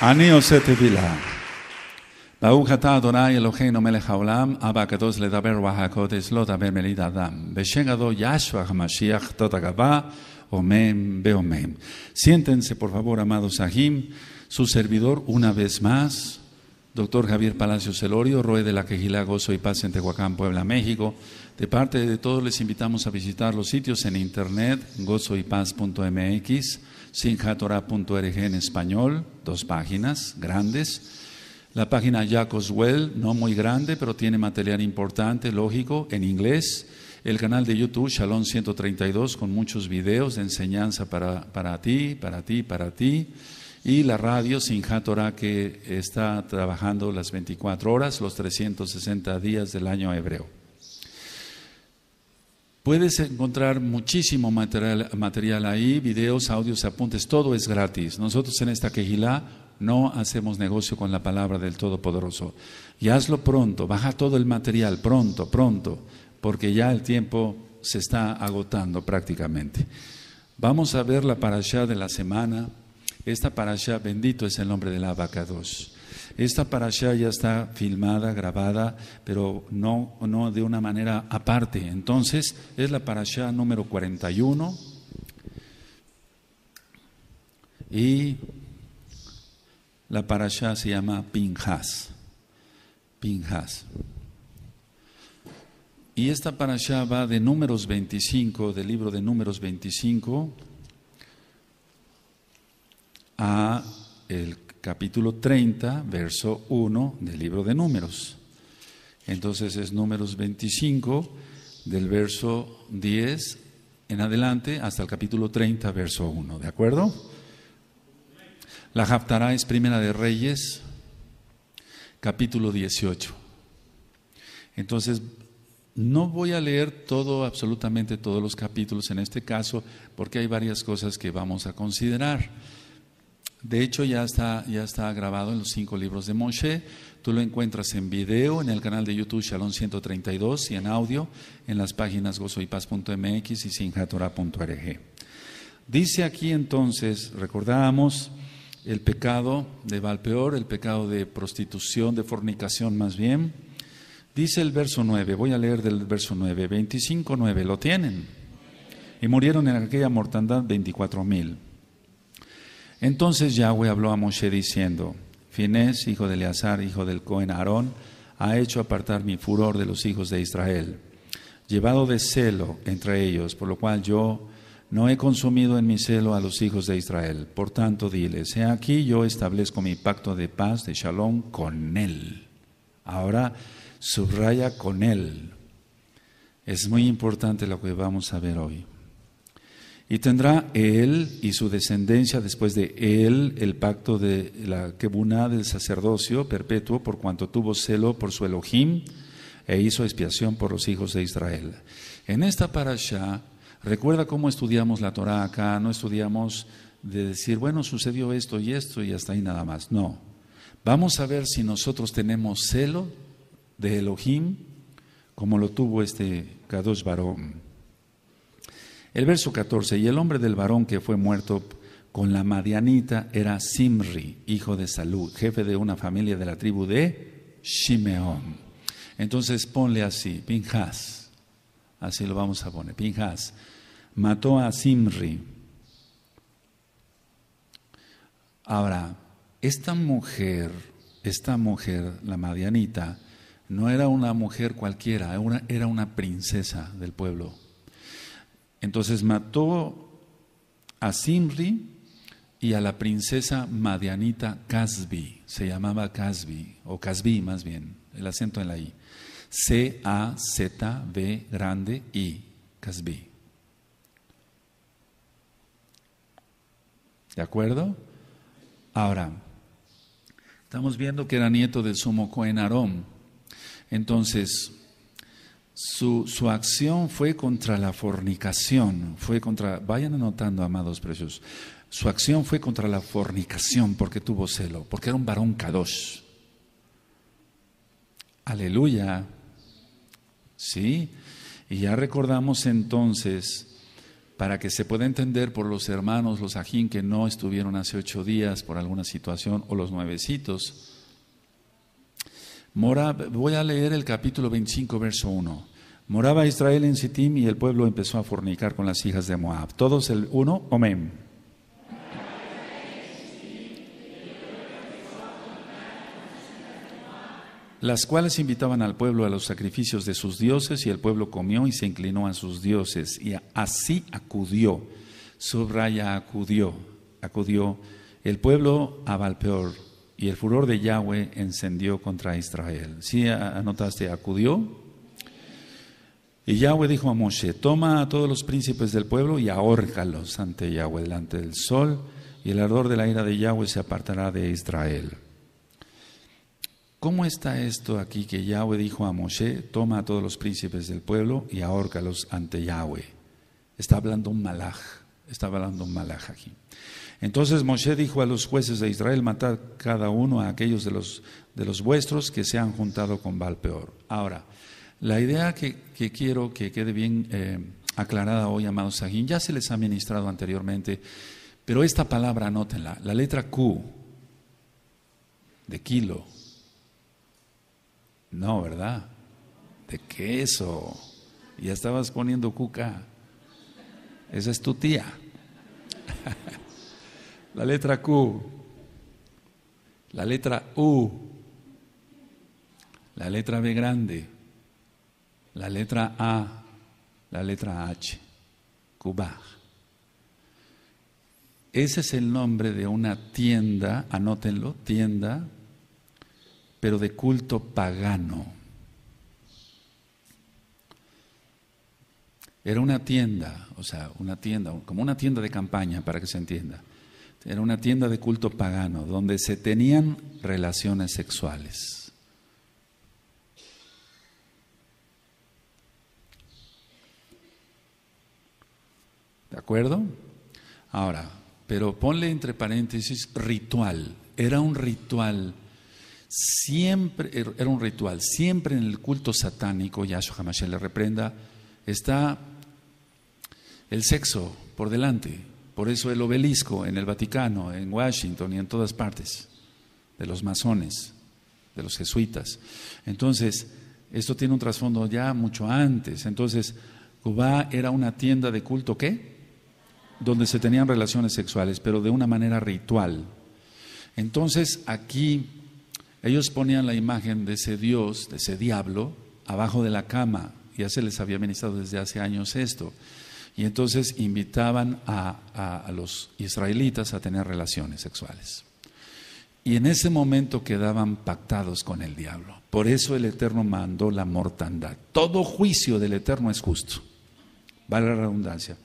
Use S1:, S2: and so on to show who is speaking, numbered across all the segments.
S1: Siéntense, por favor, amados Sahim su servidor, una vez más, doctor Javier Palacios Celorio, Roe de la Quejila, Gozo y Paz en Tehuacán, Puebla, México. De parte de todos les invitamos a visitar los sitios en internet gozoypaz.mx sinjatora.org en español, dos páginas grandes. La página Jacob's no muy grande, pero tiene material importante, lógico, en inglés. El canal de YouTube, Shalom 132, con muchos videos de enseñanza para, para ti, para ti, para ti. Y la radio Sinjatora, que está trabajando las 24 horas, los 360 días del año hebreo. Puedes encontrar muchísimo material, ahí, videos, audios, apuntes, todo es gratis. Nosotros en esta quejilá no hacemos negocio con la palabra del Todopoderoso. Y hazlo pronto, baja todo el material, pronto, pronto, porque ya el tiempo se está agotando prácticamente. Vamos a ver la parasha de la semana. Esta parasha, bendito es el nombre de la vaca dos. Esta parasha ya está filmada, grabada, pero no, no de una manera aparte. Entonces, es la parasha número 41 y la parasha se llama Pinjas. Pinjas. Y esta parasha va de números 25, del libro de números 25, a el capítulo 30, verso 1 del libro de números. Entonces es números 25, del verso 10 en adelante hasta el capítulo 30, verso 1, ¿de acuerdo? La japtará es Primera de Reyes, capítulo 18. Entonces, no voy a leer todo, absolutamente todos los capítulos en este caso, porque hay varias cosas que vamos a considerar. De hecho, ya está, ya está grabado en los cinco libros de Moshe. Tú lo encuentras en video en el canal de YouTube Shalom 132 y en audio en las páginas gozoypaz.mx y sinjatora.org. Dice aquí entonces, recordábamos el pecado de Valpeor, el pecado de prostitución, de fornicación más bien. Dice el verso 9, voy a leer del verso 9, 25, 9, lo tienen. Y murieron en aquella mortandad 24 mil. Entonces Yahweh habló a Moshe diciendo, Finés, hijo de Eleazar, hijo del Cohen Aarón, ha hecho apartar mi furor de los hijos de Israel, llevado de celo entre ellos, por lo cual yo no he consumido en mi celo a los hijos de Israel. Por tanto, dile: he aquí yo establezco mi pacto de paz, de shalom, con él. Ahora subraya con él. Es muy importante lo que vamos a ver hoy. Y tendrá él y su descendencia después de él el pacto de la quebuna del sacerdocio perpetuo por cuanto tuvo celo por su Elohim e hizo expiación por los hijos de Israel. En esta parasha, recuerda cómo estudiamos la Torah acá, no estudiamos de decir, bueno, sucedió esto y esto y hasta ahí nada más. No. Vamos a ver si nosotros tenemos celo de Elohim como lo tuvo este Kadosh Barón. El verso 14, y el hombre del varón que fue muerto con la madianita era Simri, hijo de salud, jefe de una familia de la tribu de Shimeón. Entonces ponle así, Pinjas, así lo vamos a poner, Pinjas, mató a Simri. Ahora, esta mujer, esta mujer, la madianita, no era una mujer cualquiera, era una princesa del pueblo entonces mató a Simri y a la princesa Madianita Casbi, se llamaba Casbi, o Casbi más bien, el acento en la I. C-A-Z-B grande I, Casbi. ¿De acuerdo? Ahora, estamos viendo que era nieto del sumo Cohen Aarón. Entonces, su, acción fue contra la fornicación, fue contra, vayan anotando, amados precios, su acción fue contra la fornicación porque tuvo celo, porque era un varón kadosh. Aleluya. ¿Sí? Y ya recordamos entonces, para que se pueda entender por los hermanos, los ajín que no estuvieron hace ocho días por alguna situación, o los nuevecitos, voy a leer el capítulo 25, verso 1. Moraba Israel en Sittim y el pueblo empezó a fornicar con las hijas de Moab. Todos el uno, amén. las cuales invitaban al pueblo a los sacrificios de sus dioses, y el pueblo comió y se inclinó a sus dioses, y así acudió, subraya acudió, acudió el pueblo a Valpeor, y el furor de Yahweh encendió contra Israel. Si anotaste, acudió. Y Yahweh dijo a Moshe, toma a todos los príncipes del pueblo y ahórcalos ante Yahweh, delante del sol, y el ardor de la ira de Yahweh se apartará de Israel. ¿Cómo está esto aquí que Yahweh dijo a Moshe, toma a todos los príncipes del pueblo y ahórcalos ante Yahweh? Está hablando un malach. está hablando un malach aquí. Entonces Moshe dijo a los jueces de Israel, matad cada uno a aquellos de los, de los vuestros que se han juntado con Baal Peor. Ahora, la idea que, quiero que quede bien eh, aclarada hoy, amados Sajín, ya se les ha ministrado anteriormente, pero esta palabra, anótenla, la letra Q de kilo. No, ¿verdad? De queso. Ya estabas poniendo cuca. Esa es tu tía. La letra Q. La letra U. La letra B grande. La letra A. La letra H. Cuba Ese es el nombre de una tienda, anótenlo, tienda, pero de culto pagano. Era una tienda, o sea, una tienda, como una tienda de campaña, para que se entienda. Era una tienda de culto pagano donde se tenían relaciones sexuales. ¿De acuerdo? Ahora, pero ponle entre paréntesis ritual. Era un ritual siempre er, era un ritual, siempre en el culto satánico, Yahshua Hamashiach le reprenda, está el sexo por delante. Por eso el obelisco en el Vaticano, en Washington y en todas partes, de los masones, de los jesuitas. Entonces, esto tiene un trasfondo ya mucho antes. Entonces, Cuba era una tienda de culto qué? Donde se tenían relaciones sexuales, pero de una manera ritual. Entonces, aquí ellos ponían la imagen de ese Dios, de ese diablo, abajo de la cama. Ya se les había ministrado desde hace años esto. Y entonces invitaban a, los israelitas a tener relaciones sexuales. Y en ese momento quedaban pactados con el diablo. Por eso el Eterno mandó la mortandad. Todo juicio del Eterno es justo. Vale la redundancia.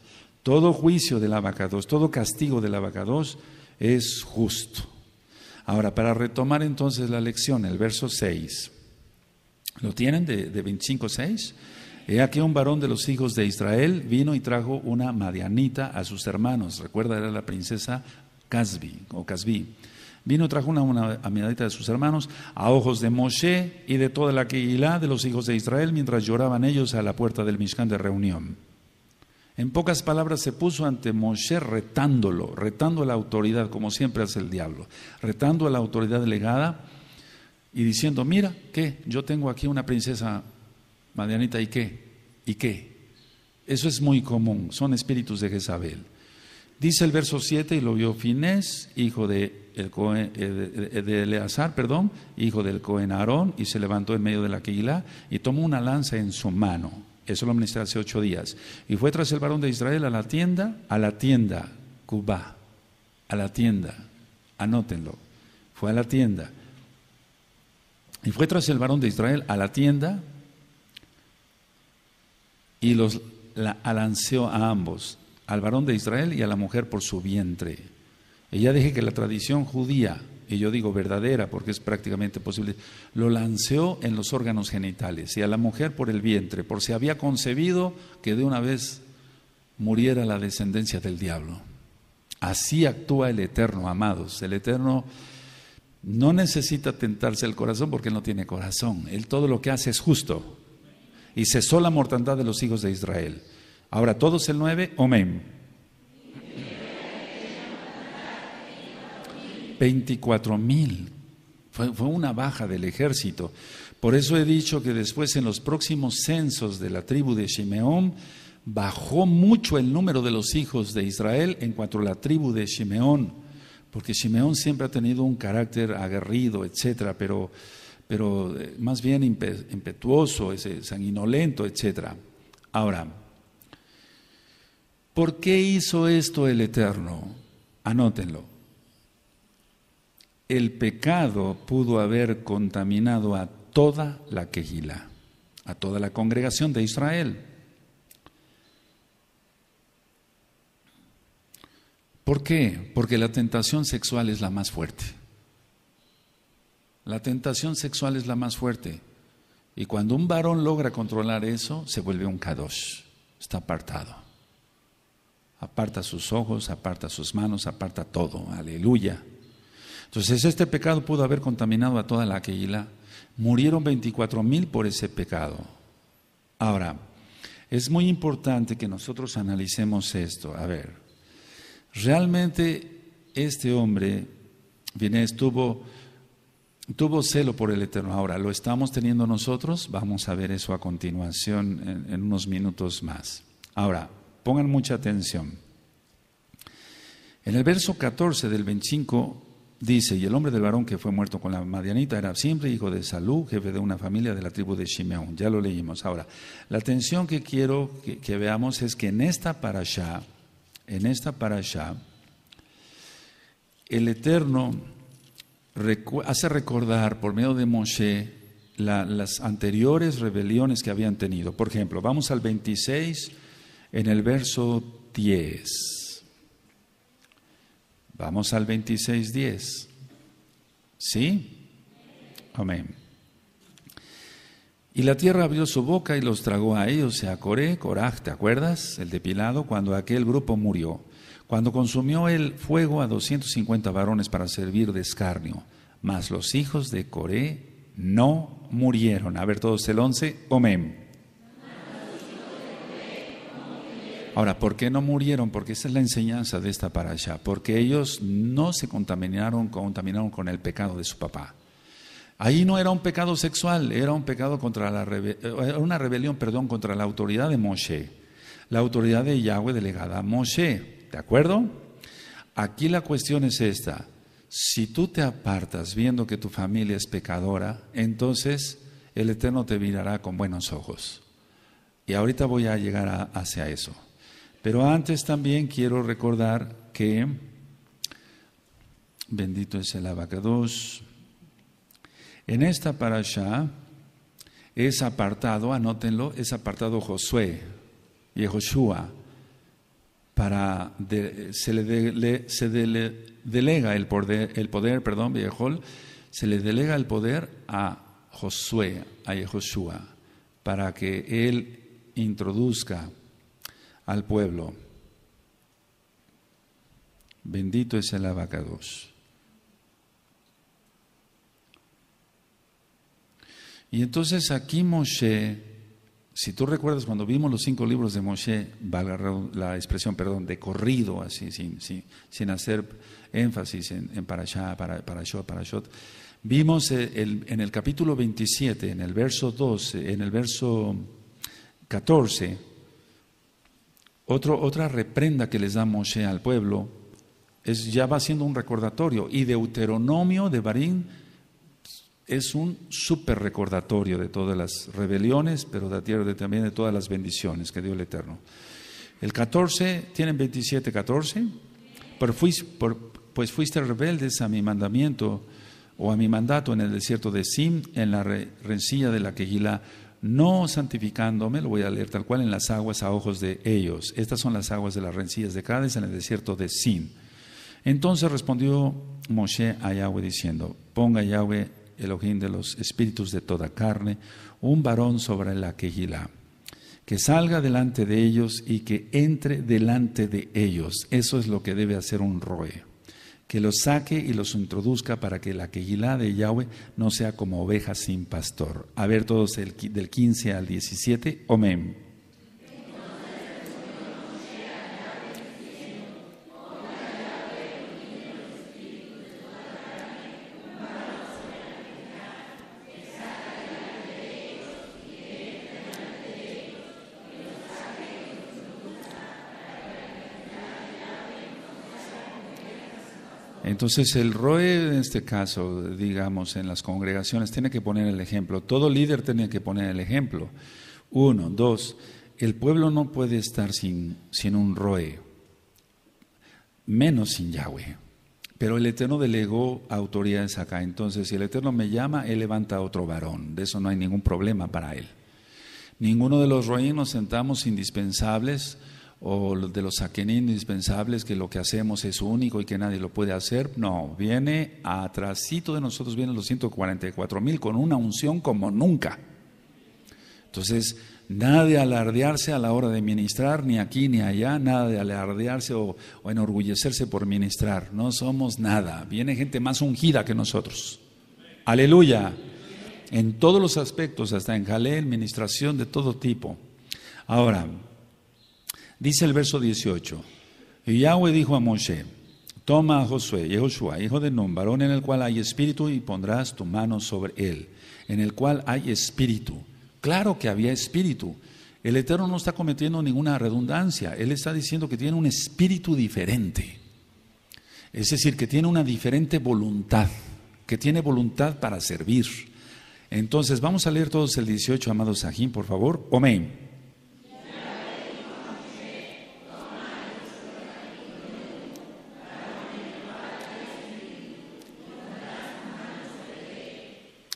S1: Todo juicio del abacados, todo castigo del abacados es justo. Ahora, para retomar entonces la lección, el verso 6. ¿Lo tienen de, de 25, He aquí un varón de los hijos de Israel vino y trajo una madianita a sus hermanos. Recuerda, era la princesa Casbi o Casbi. Vino, trajo una, madianita de sus hermanos a ojos de Moshe y de toda la Quilá de los hijos de Israel mientras lloraban ellos a la puerta del Mishkan de reunión. En pocas palabras se puso ante Moshe retándolo, retando a la autoridad, como siempre hace el diablo, retando a la autoridad delegada y diciendo, mira que yo tengo aquí una princesa Marianita, ¿y qué? ¿Y qué? Eso es muy común, son espíritus de Jezabel. Dice el verso 7, y lo vio Finés, hijo eh, de, Eleazar, perdón, hijo del Cohen Aarón, y se levantó en medio de la quila y tomó una lanza en su mano. Eso lo ministré hace ocho días. Y fue tras el varón de Israel a la tienda, a la tienda, Cuba, a la tienda, anótenlo, fue a la tienda. Y fue tras el varón de Israel a la tienda, y los la alanceó a ambos, al varón de Israel y a la mujer por su vientre. ella dije que la tradición judía, y yo digo verdadera porque es prácticamente posible, lo lanceó en los órganos genitales y a la mujer por el vientre, por si había concebido que de una vez muriera la descendencia del diablo. Así actúa el Eterno, amados. El Eterno no necesita tentarse el corazón porque no tiene corazón. Él todo lo que hace es justo y cesó la mortandad de los hijos de Israel. Ahora todos el 9, amén. 24 mil. Fue, una baja del ejército. Por eso he dicho que después en los próximos censos de la tribu de Simeón bajó mucho el número de los hijos de Israel en cuanto a la tribu de Simeón, porque Simeón siempre ha tenido un carácter aguerrido, etcétera, pero pero eh, más bien impetuoso, ese sanguinolento, etc. Ahora, ¿por qué hizo esto el Eterno? Anótenlo. El pecado pudo haber contaminado a toda la quejila, a toda la congregación de Israel. ¿Por qué? Porque la tentación sexual es la más fuerte. La tentación sexual es la más fuerte. Y cuando un varón logra controlar eso, se vuelve un kadosh. Está apartado. Aparta sus ojos, aparta sus manos, aparta todo. Aleluya. Entonces este pecado pudo haber contaminado a toda la aquila. Murieron 24 mil por ese pecado. Ahora, es muy importante que nosotros analicemos esto. A ver, realmente este hombre, bien, estuvo tuvo celo por el Eterno. Ahora, ¿lo estamos teniendo nosotros? Vamos a ver eso a continuación en, unos minutos más. Ahora, pongan mucha atención. En el verso 14 del 25 dice, y el hombre del varón que fue muerto con la Madianita era siempre hijo de Salú, jefe de una familia de la tribu de Shimeón. Ya lo leímos. Ahora, la atención que quiero que, que veamos es que en esta parasha, en esta parasha, el Eterno hace recordar por medio de Moshe las anteriores rebeliones que habían tenido. Por ejemplo, vamos al 26 en el verso 10. Vamos al 26, 10. ¿Sí? Amén. Y la tierra abrió su boca y los tragó a ellos, sea a Coré, Coraj, ¿te acuerdas? El depilado, cuando aquel grupo murió. Cuando consumió el fuego a 250 varones para servir de escarnio, mas los hijos de Coré no murieron. A ver todos el 11, omén. Ahora, ¿por qué no murieron? Porque esa es la enseñanza de esta parasha. Porque ellos no se contaminaron, contaminaron con el pecado de su papá. Ahí no era un pecado sexual, era un pecado contra la eh, una rebelión, perdón, contra la autoridad de Moshe, la autoridad de Yahweh delegada a Moshe. ¿De acuerdo? Aquí la cuestión es esta. Si tú te apartas viendo que tu familia es pecadora, entonces el Eterno te mirará con buenos ojos. Y ahorita voy a llegar hacia eso. Pero antes también quiero recordar que bendito es el abacados. En esta parasha es apartado, anótenlo, es apartado Josué y Joshua para se, le delega el poder, el poder perdón, se le delega el poder a Josué, a Yehoshua, para que él introduzca al pueblo. Bendito es el abacados. Y entonces aquí Moshe si tú recuerdas cuando vimos los cinco libros de Moshe, valga la expresión, perdón, de corrido, así, sin, hacer énfasis en, en Parashá, para, para Parashot, vimos eh, en el capítulo 27, en el verso 12, en el verso 14, otro, otra reprenda que les da Moshe al pueblo, es, ya va siendo un recordatorio, y Deuteronomio de Barín es un súper recordatorio de todas las rebeliones, pero también de todas las bendiciones que dio el Eterno. El 14, ¿tienen 27, 14? por, pues fuiste rebeldes a mi mandamiento o a mi mandato en el desierto de Sim, en la rencilla de la Quejila, no santificándome, lo voy a leer tal cual, en las aguas a ojos de ellos. Estas son las aguas de las rencillas de Cádiz en el desierto de Sin. Entonces respondió Moshe a Yahweh diciendo, ponga Yahweh ojín de los espíritus de toda carne, un varón sobre la quejilá que salga delante de ellos y que entre delante de ellos. Eso es lo que debe hacer un roe, que los saque y los introduzca para que la quejilá de Yahweh no sea como oveja sin pastor. A ver todos del 15 al 17, amén. Entonces el ROE en este caso, digamos, en las congregaciones tiene que poner el ejemplo. Todo líder tiene que poner el ejemplo. Uno, dos, el pueblo no puede estar sin, sin un ROE, menos sin Yahweh. Pero el Eterno delegó autoridades acá. Entonces, si el Eterno me llama, Él levanta a otro varón. De eso no hay ningún problema para Él. Ninguno de los roínos nos sentamos indispensables o de los aqueninos indispensables, que lo que hacemos es único y que nadie lo puede hacer. No, viene atrásito de nosotros, vienen los 144 mil con una unción como nunca. Entonces, nada de alardearse a la hora de ministrar, ni aquí ni allá, nada de alardearse o, enorgullecerse por ministrar. No somos nada. Viene gente más ungida que nosotros. Aleluya. En todos los aspectos, hasta en jalé, administración de todo tipo. Ahora, Dice el verso 18, y Yahweh dijo a Moshe, toma a Josué, Yehoshua, hijo de Nun, varón en el cual hay espíritu, y pondrás tu mano sobre él, en el cual hay espíritu. Claro que había espíritu. El Eterno no está cometiendo ninguna redundancia. Él está diciendo que tiene un espíritu diferente. Es decir, que tiene una diferente voluntad, que tiene voluntad para servir. Entonces, vamos a leer todos el 18, amados Sajín, por favor. Amén.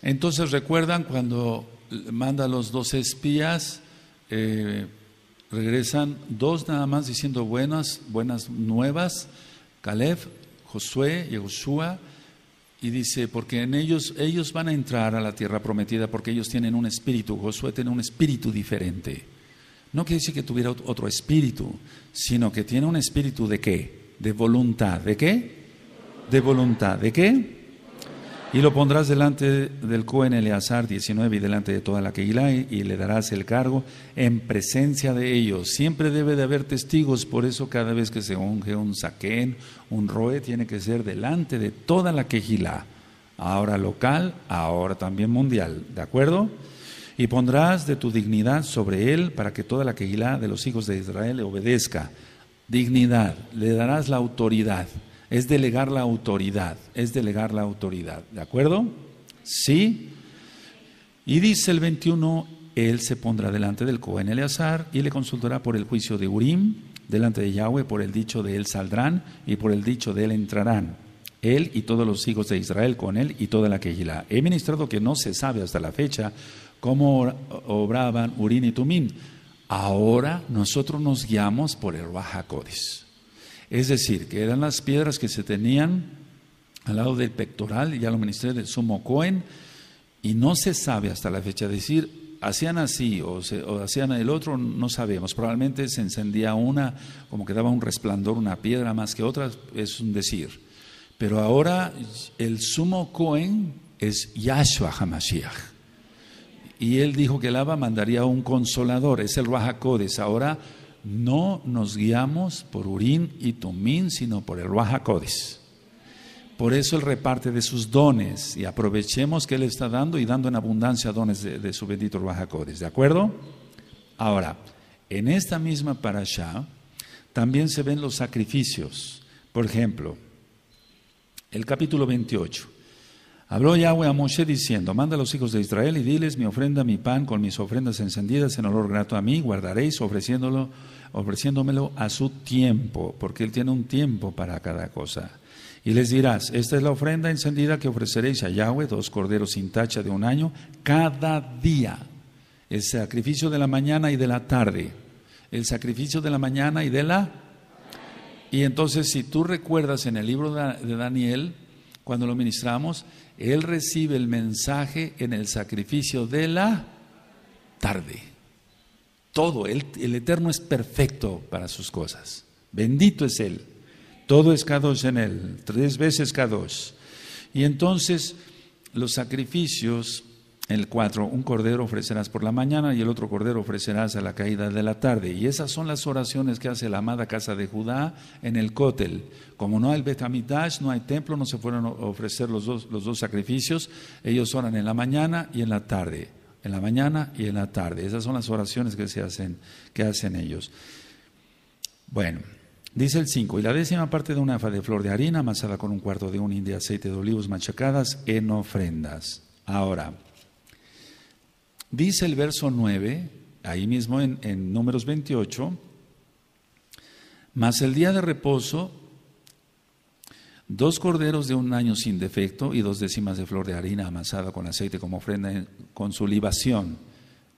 S1: Entonces recuerdan cuando manda a los dos espías, eh, regresan dos nada más diciendo buenas, buenas nuevas, Caleb, Josué y Joshua, y dice, porque en ellos, ellos van a entrar a la tierra prometida porque ellos tienen un espíritu, Josué tiene un espíritu diferente. No quiere decir que tuviera otro espíritu, sino que tiene un espíritu de qué? De voluntad. ¿De qué? De voluntad. ¿De qué? Y lo pondrás delante del Cohen Eleazar 19 y delante de toda la Keilah y le darás el cargo en presencia de ellos. Siempre debe de haber testigos, por eso cada vez que se unge un saquén, un roe, tiene que ser delante de toda la Keilah, ahora local, ahora también mundial, ¿de acuerdo? Y pondrás de tu dignidad sobre él para que toda la Keilah de los hijos de Israel le obedezca. Dignidad, le darás la autoridad es delegar la autoridad, es delegar la autoridad, ¿de acuerdo? Sí. Y dice el 21, él se pondrá delante del Cohen Eleazar y le consultará por el juicio de Urim, delante de Yahweh, por el dicho de él saldrán y por el dicho de él entrarán. Él y todos los hijos de Israel con él y toda la quejilá. He ministrado que no se sabe hasta la fecha cómo obraban Urim y Tumim. Ahora nosotros nos guiamos por el Rahakodis. Es decir, que eran las piedras que se tenían al lado del pectoral, ya lo ministré del sumo Cohen, y no se sabe hasta la fecha decir, hacían así o, hacían el otro, no sabemos. Probablemente se encendía una, como que daba un resplandor, una piedra más que otra, es un decir. Pero ahora el sumo Cohen es Yahshua HaMashiach. Y él dijo que el Abba mandaría un consolador, es el Ruach Ahora no nos guiamos por Urín y Tumín, sino por el Ruajacodis. Por eso el reparte de sus dones y aprovechemos que Él está dando y dando en abundancia dones de, su bendito Ruajacodis, ¿De acuerdo? Ahora, en esta misma parasha también se ven los sacrificios. Por ejemplo, el capítulo 28. Habló Yahweh a Moshe diciendo, manda a los hijos de Israel y diles mi ofrenda, mi pan, con mis ofrendas encendidas en olor grato a mí, guardaréis ofreciéndolo, ofreciéndomelo a su tiempo, porque él tiene un tiempo para cada cosa. Y les dirás, esta es la ofrenda encendida que ofreceréis a Yahweh, dos corderos sin tacha de un año, cada día. El sacrificio de la mañana y de la tarde. El sacrificio de la mañana y de la... Y entonces si tú recuerdas en el libro de Daniel, cuando lo ministramos, Él recibe el mensaje en el sacrificio de la tarde. Todo, el, Eterno es perfecto para sus cosas. Bendito es Él. Todo es cada en Él, tres veces cada dos Y entonces los sacrificios el 4, un cordero ofrecerás por la mañana y el otro cordero ofrecerás a la caída de la tarde. Y esas son las oraciones que hace la amada casa de Judá en el Cótel. Como no hay Betamidash, no hay templo, no se fueron a ofrecer los dos, los dos sacrificios. Ellos oran en la mañana y en la tarde. En la mañana y en la tarde. Esas son las oraciones que se hacen, que hacen ellos. Bueno, Dice el 5, y la décima parte de una afa de flor de harina amasada con un cuarto de un hin de aceite de olivos machacadas en ofrendas. Ahora, Dice el verso 9, ahí mismo en, números 28, mas el día de reposo, dos corderos de un año sin defecto y dos décimas de flor de harina amasada con aceite como ofrenda con su libación.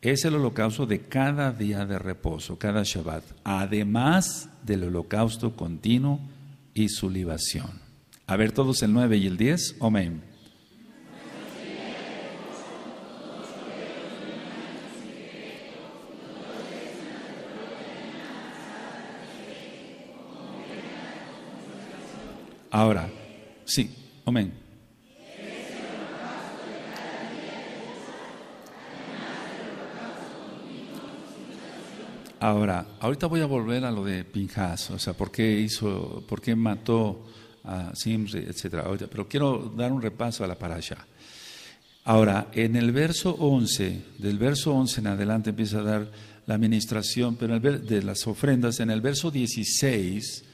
S1: Es el holocausto de cada día de reposo, cada Shabbat, además del holocausto continuo y su libación. A ver todos el 9 y el 10. Amén. ahora. Sí, amén. Ahora, ahorita voy a volver a lo de Pinjas, o sea, por qué hizo, por qué mató a Simri, etcétera. Pero quiero dar un repaso a la parasha. Ahora, en el verso 11, del verso 11 en adelante empieza a dar la administración pero de las ofrendas. En el verso 16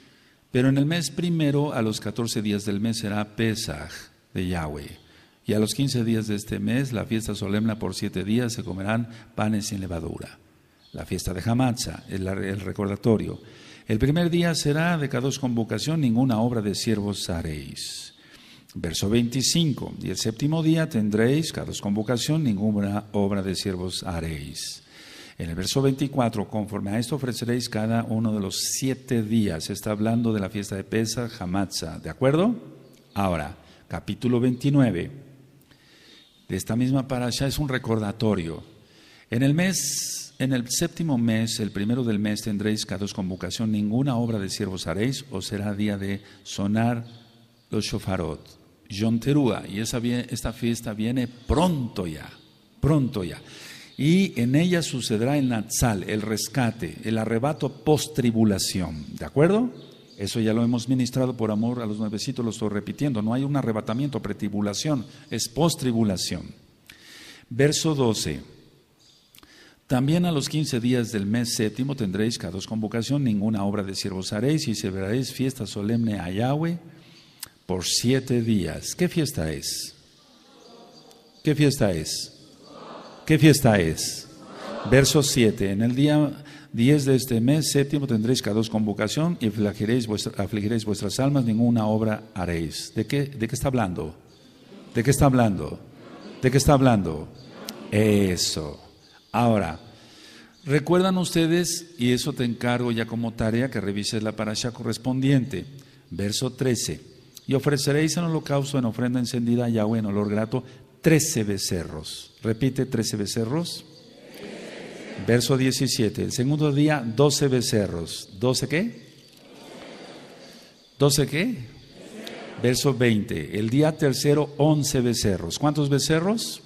S1: pero en el mes primero, a los 14 días del mes, será Pesaj de Yahweh. Y a los 15 días de este mes, la fiesta solemne por siete días, se comerán panes sin levadura. La fiesta de Hamatza, el, el recordatorio. El primer día será de cada dos convocación, ninguna obra de siervos haréis. Verso 25. Y el séptimo día tendréis, cada dos convocación, ninguna obra de siervos haréis. En el verso 24, conforme a esto ofreceréis cada uno de los siete días. Está hablando de la fiesta de Pesa, Hamatza, ¿de acuerdo? Ahora, capítulo 29 de esta misma ya es un recordatorio. En el mes, en el séptimo mes, el primero del mes, tendréis cada dos convocación. Ninguna obra de siervos haréis, o será día de sonar los shofarot. Yonterúa, y esta fiesta viene pronto ya, pronto ya y en ella sucederá el Natsal, el rescate, el arrebato post-tribulación. ¿De acuerdo? Eso ya lo hemos ministrado por amor a los nuevecitos, lo estoy repitiendo. No hay un arrebatamiento, pretribulación, es post-tribulación. Verso 12. También a los quince días del mes séptimo tendréis cada dos convocación, ninguna obra de siervos haréis y celebraréis fiesta solemne a Yahweh por siete días. ¿Qué fiesta es? ¿Qué fiesta es? ¿Qué fiesta es? Verso 7. En el día 10 de este mes séptimo tendréis cada dos convocación y afligiréis vuestras almas, ninguna obra haréis. ¿De qué, ¿De qué está hablando? ¿De qué está hablando? ¿De qué está hablando? Eso. Ahora, recuerdan ustedes, y eso te encargo ya como tarea, que revises la parasha correspondiente. Verso 13. Y ofreceréis en holocausto, en ofrenda encendida a Yahweh, en olor grato, trece becerros. Repite, trece becerros. Verso 17. El segundo día, 12 becerros. ¿Doce qué? ¿Doce qué? Verso 20. El día tercero, once becerros. ¿Cuántos becerros?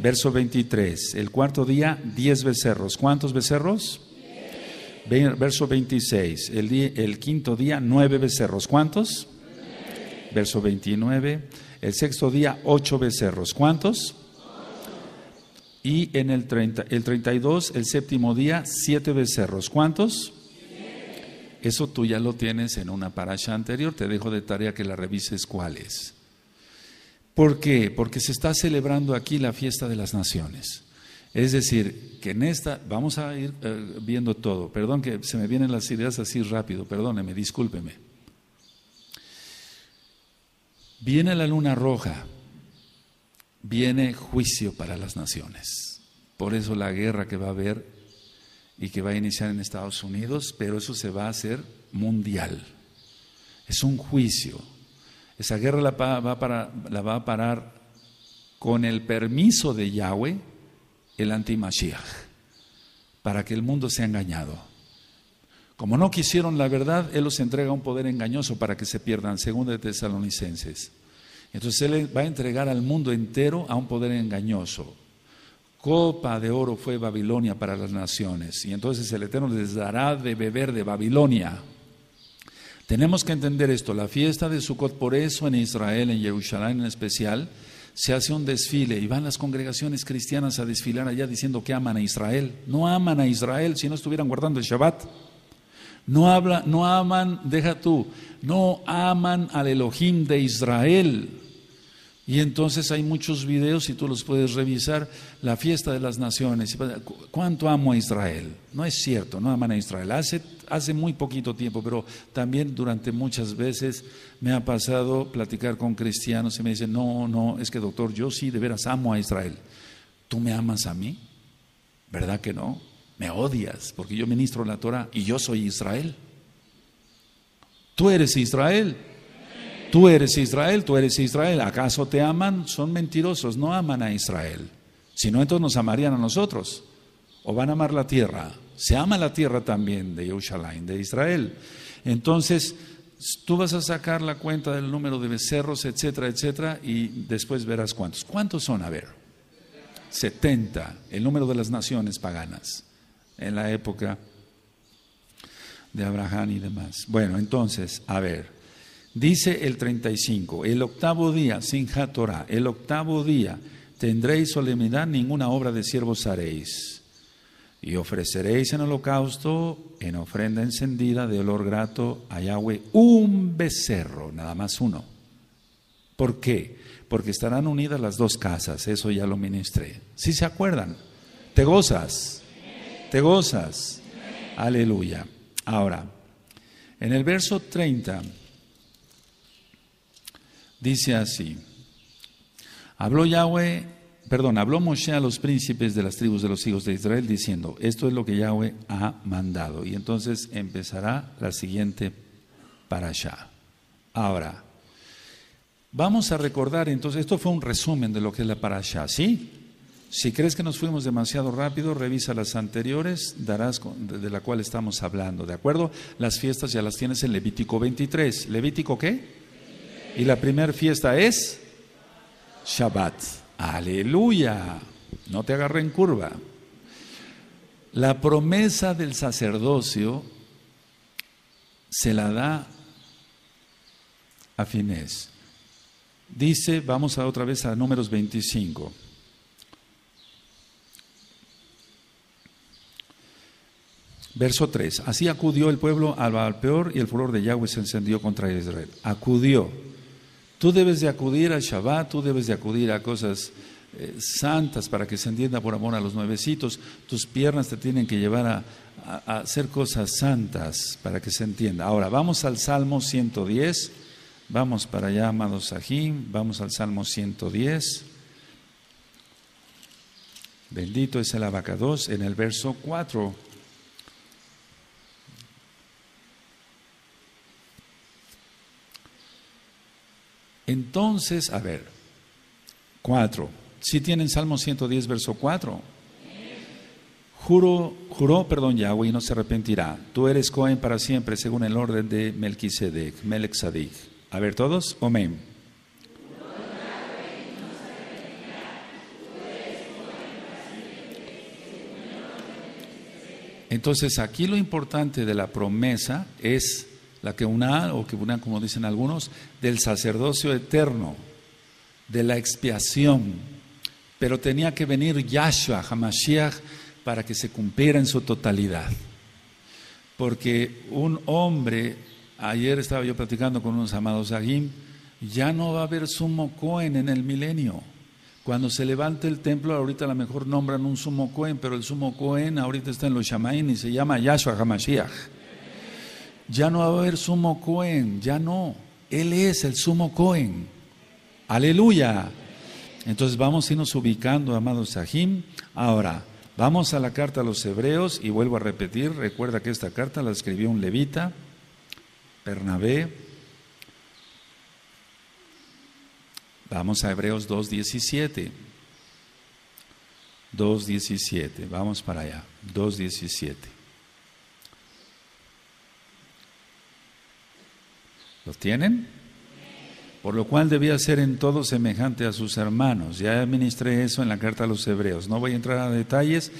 S1: Verso 23. El cuarto día, diez becerros. ¿Cuántos becerros? Verso 26. El, día, el quinto día, nueve becerros. ¿Cuántos? Verso 29 el sexto día, ocho becerros. ¿Cuántos? Y en el, 30, el 32, el séptimo día, siete becerros. ¿Cuántos? Eso tú ya lo tienes en una parasha anterior. Te dejo de tarea que la revises cuál es. ¿Por qué? Porque se está celebrando aquí la fiesta de las naciones. Es decir, que en esta, vamos a ir eh, viendo todo. Perdón que se me vienen las ideas así rápido, perdóneme, discúlpeme. Viene la luna roja, viene juicio para las naciones. Por eso la guerra que va a haber y que va a iniciar en Estados Unidos, pero eso se va a hacer mundial. Es un juicio. Esa guerra la va a, parar, con el permiso de Yahweh, el anti-Mashiach, para que el mundo sea engañado. Como no quisieron la verdad, Él los entrega a un poder engañoso para que se pierdan, según de Tesalonicenses. Entonces Él va a entregar al mundo entero a un poder engañoso. Copa de oro fue Babilonia para las naciones. Y entonces el Eterno les dará de beber de Babilonia. Tenemos que entender esto. La fiesta de Sukkot, por eso en Israel, en Jerusalén en especial, se hace un desfile y van las congregaciones cristianas a desfilar allá diciendo que aman a Israel. No aman a Israel si no estuvieran guardando el Shabbat. No, habla, no aman, deja tú, no aman al Elohim de Israel. Y entonces hay muchos videos, y tú los puedes revisar, la fiesta de las naciones. ¿Cuánto amo a Israel? No es cierto, no aman a Israel. Hace, hace muy poquito tiempo, pero también durante muchas veces me ha pasado platicar con cristianos y me dicen, no, no, es que doctor, yo sí de veras amo a Israel. ¿Tú me amas a mí? ¿Verdad que no? me odias porque yo ministro la Torah y yo soy Israel. Tú eres Israel. Tú eres Israel, tú eres Israel. ¿Acaso te aman? Son mentirosos, no aman a Israel. Si no, entonces nos amarían a nosotros. O van a amar la tierra. Se ama la tierra también de Yerushalayim, de Israel. Entonces, tú vas a sacar la cuenta del número de becerros, etcétera, etcétera, y después verás cuántos. ¿Cuántos son? A ver. 70, el número de las naciones paganas en la época de Abraham y demás. Bueno, entonces, a ver, dice el 35, el octavo día, sin Torah, el octavo día tendréis solemnidad, ninguna obra de siervos haréis. Y ofreceréis en holocausto, en ofrenda encendida de olor grato a Yahweh, un becerro, nada más uno. ¿Por qué? Porque estarán unidas las dos casas, eso ya lo ministré. Si se acuerdan, te gozas. ¿Te gozas? Aleluya. Ahora, en el verso 30 dice así, habló Yahweh, perdón, habló Moshe a los príncipes de las tribus de los hijos de Israel diciendo, esto es lo que Yahweh ha mandado. Y entonces empezará la siguiente para Ahora, vamos a recordar entonces, esto fue un resumen de lo que es la parasha, ¿sí? Si crees que nos fuimos demasiado rápido, revisa las anteriores, darás de la cual estamos hablando, ¿de acuerdo? Las fiestas ya las tienes en Levítico 23. ¿Levítico qué? Y la primera fiesta es Shabbat. Aleluya. No te agarre en curva. La promesa del sacerdocio se la da a fines Dice, vamos a otra vez a números 25. Verso 3. Así acudió el pueblo al Baal peor y el furor de Yahweh se encendió contra Israel. Acudió. Tú debes de acudir al Shabbat, tú debes de acudir a cosas eh, santas para que se entienda por amor a los nuevecitos. Tus piernas te tienen que llevar a, hacer cosas santas para que se entienda. Ahora, vamos al Salmo 110. Vamos para allá, amados Sahim. Vamos al Salmo 110. Bendito es el abacados en el verso 4. Entonces, a ver, 4. Si tienen Salmo 110, verso 4. Juro, juró, perdón, Yahweh, y no se arrepentirá. Tú eres Cohen para siempre, según el orden de Melquisedec, Melexadic. A ver, todos, amén. Entonces, aquí lo importante de la promesa es la que una, o que una, como dicen algunos, del sacerdocio eterno, de la expiación. Pero tenía que venir Yahshua, Hamashiach, para que se cumpliera en su totalidad. Porque un hombre, ayer estaba yo platicando con unos amados Agim, ya no va a haber sumo Cohen en el milenio. Cuando se levante el templo, ahorita a lo mejor nombran un sumo Cohen, pero el sumo Cohen ahorita está en los Shamaín y se llama Yahshua Hamashiach. Ya no va a haber sumo Cohen, ya no. Él es el sumo Cohen. Aleluya. Entonces vamos a irnos ubicando, amados Sahim. Ahora, vamos a la carta a los hebreos y vuelvo a repetir, recuerda que esta carta la escribió un levita, Bernabé. Vamos a Hebreos 2.17. 2.17, vamos para allá, 2.17. ¿Los tienen? Por lo cual debía ser en todo semejante a sus hermanos. Ya administré eso en la carta a los hebreos. No voy a entrar a detalles.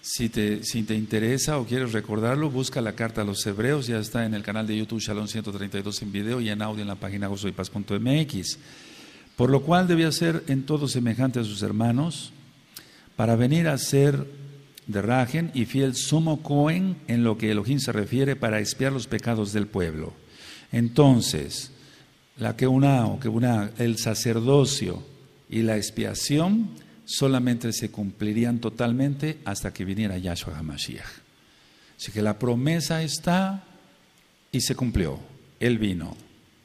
S1: Si te, si te interesa o quieres recordarlo, busca la carta a los hebreos. Ya está en el canal de YouTube Shalom 132 en video y en audio en la página gozoypaz.mx. Por lo cual debía ser en todo semejante a sus hermanos para venir a ser de y fiel sumo Cohen en lo que Elohim se refiere para expiar los pecados del pueblo entonces, la que una o que una, el sacerdocio y la expiación solamente se cumplirían totalmente hasta que viniera Yahshua HaMashiach. Así que la promesa está y se cumplió. Él vino.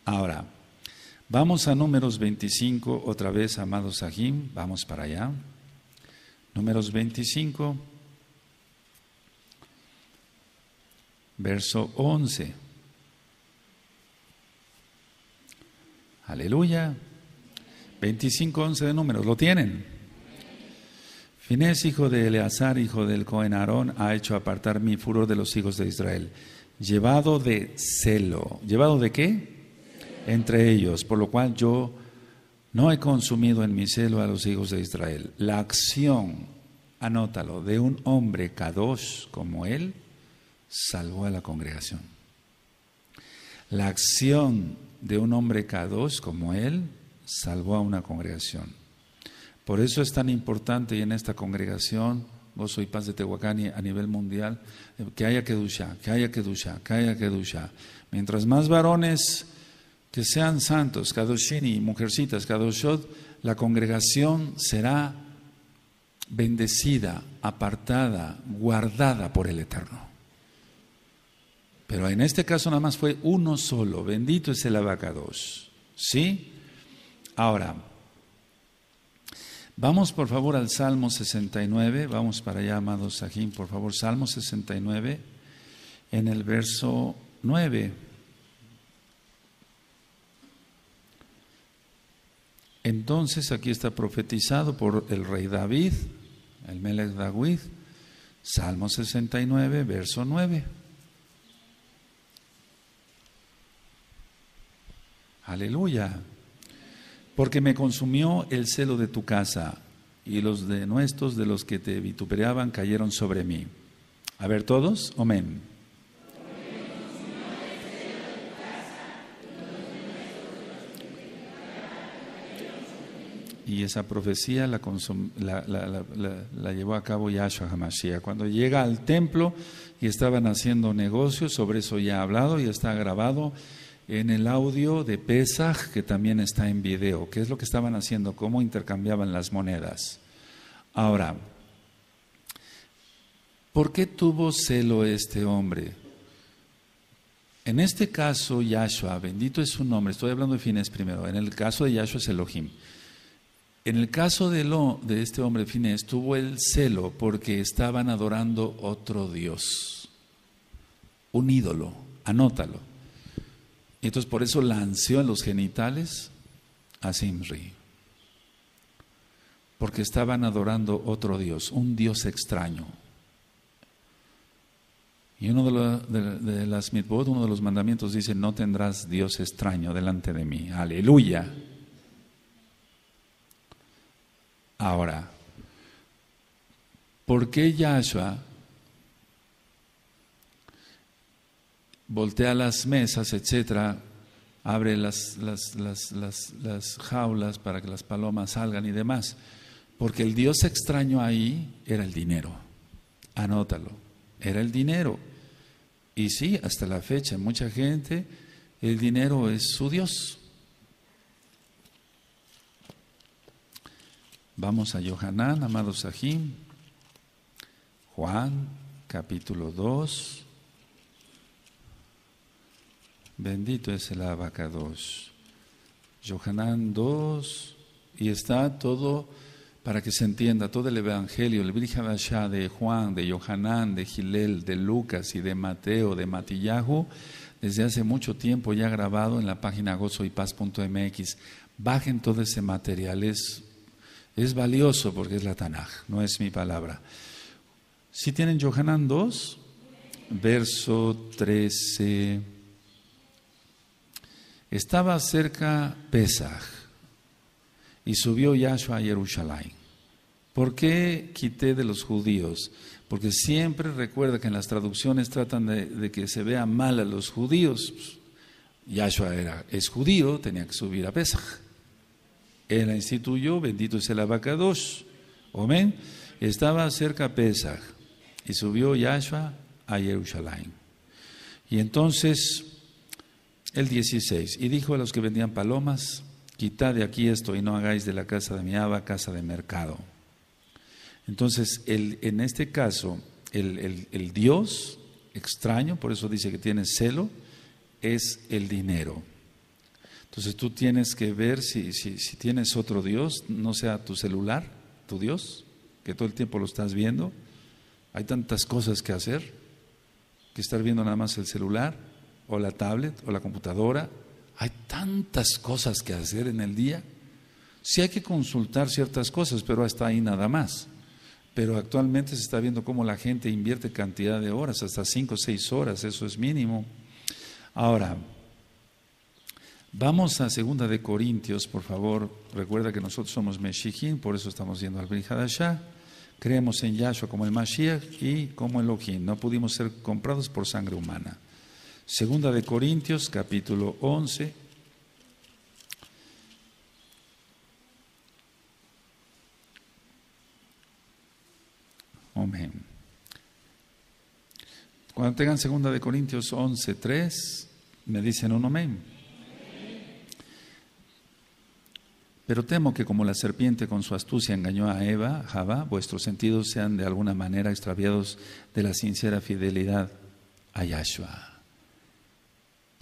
S1: Ahora, vamos a números 25 otra vez, amados Sahim, vamos para allá. Números 25, verso 11. Aleluya. 25 11 de números, ¿lo tienen? Finés, hijo de Eleazar, hijo del Cohen Aarón, ha hecho apartar mi furor de los hijos de Israel, llevado de celo. ¿Llevado de qué? Entre ellos, por lo cual yo no he consumido en mi celo a los hijos de Israel. La acción, anótalo, de un hombre kadosh como él, salvó a la congregación. La acción de un hombre K2 como él salvó a una congregación. Por eso es tan importante y en esta congregación, vos soy Paz de Tehuacán a nivel mundial, eh, que haya que ducha que haya que ducha que haya ducha Mientras más varones que sean santos, Kadoshini, mujercitas, Kadoshot, la congregación será bendecida, apartada, guardada por el Eterno. Pero en este caso nada más fue uno solo. Bendito es el abacados. ¿Sí? Ahora, vamos por favor al Salmo 69. Vamos para allá, amados Sajín, por favor. Salmo 69, en el verso 9. Entonces aquí está profetizado por el rey David, el Melech David, Salmo 69, verso 9. Aleluya. Porque me consumió el celo de tu casa y los denuestos de los que te vituperaban cayeron sobre mí. A ver todos, amén. Y esa profecía la, llevó a cabo Yahshua Hamashiach. Cuando llega al templo y estaban haciendo negocios, sobre eso ya ha hablado y está grabado en el audio de Pesach que también está en video. ¿Qué es lo que estaban haciendo? ¿Cómo intercambiaban las monedas? Ahora, ¿por qué tuvo celo este hombre? En este caso, Yahshua, bendito es su nombre, estoy hablando de fines primero, en el caso de Yahshua es Elohim. En el caso de, lo, de este hombre fines, tuvo el celo porque estaban adorando otro Dios, un ídolo, anótalo. Y entonces por eso lanzó en los genitales a Simri. Porque estaban adorando otro Dios, un Dios extraño. Y uno de, las uno de los mandamientos dice, no tendrás Dios extraño delante de mí. Aleluya. Ahora, ¿por qué Yahshua voltea las mesas, etcétera, abre las, jaulas para que las palomas salgan y demás. Porque el Dios extraño ahí era el dinero. Anótalo, era el dinero. Y sí, hasta la fecha, mucha gente, el dinero es su Dios. Vamos a Yohanan, amado Sahim, Juan, capítulo 2. Bendito es el abacados. Johanán 2, y está todo para que se entienda, todo el Evangelio, el Brihadashá de Juan, de Johanán, de Gilel, de Lucas y de Mateo, de Matillahu, desde hace mucho tiempo ya grabado en la página gozoypaz.mx. Bajen todo ese material, es, valioso porque es la Tanaj, no es mi palabra. Si tienen Johanán 2, verso 13. Estaba cerca Pesaj y subió Yahshua a Jerusalén. ¿Por qué quité de los judíos? Porque siempre recuerda que en las traducciones tratan de, que se vea mal a los judíos. Yahshua era, es judío, tenía que subir a Pesaj. Él la instituyó, bendito es el dos, Amén. Estaba cerca Pesaj y subió Yahshua a Jerusalén. Y entonces el 16. Y dijo a los que vendían palomas, quitad de aquí esto y no hagáis de la casa de mi aba casa de mercado. Entonces, el, en este caso, el, Dios extraño, por eso dice que tiene celo, es el dinero. Entonces tú tienes que ver si, si, si, tienes otro Dios, no sea tu celular, tu Dios, que todo el tiempo lo estás viendo. Hay tantas cosas que hacer que estar viendo nada más el celular o la tablet o la computadora. Hay tantas cosas que hacer en el día. Si hay que consultar ciertas cosas, pero hasta ahí nada más. Pero actualmente se está viendo cómo la gente invierte cantidad de horas, hasta 5 o 6 horas, eso es mínimo. Ahora, vamos a segunda de Corintios, por favor. Recuerda que nosotros somos Meshijin, por eso estamos yendo al Hadashah. Creemos en Yahshua como el Mashiach y como el Elohim. No pudimos ser comprados por sangre humana. Segunda de Corintios, capítulo 11. Amén. Cuando tengan Segunda de Corintios 11, 3, me dicen un amén. Pero temo que como la serpiente con su astucia engañó a Eva, Java, vuestros sentidos sean de alguna manera extraviados de la sincera fidelidad a Yahshua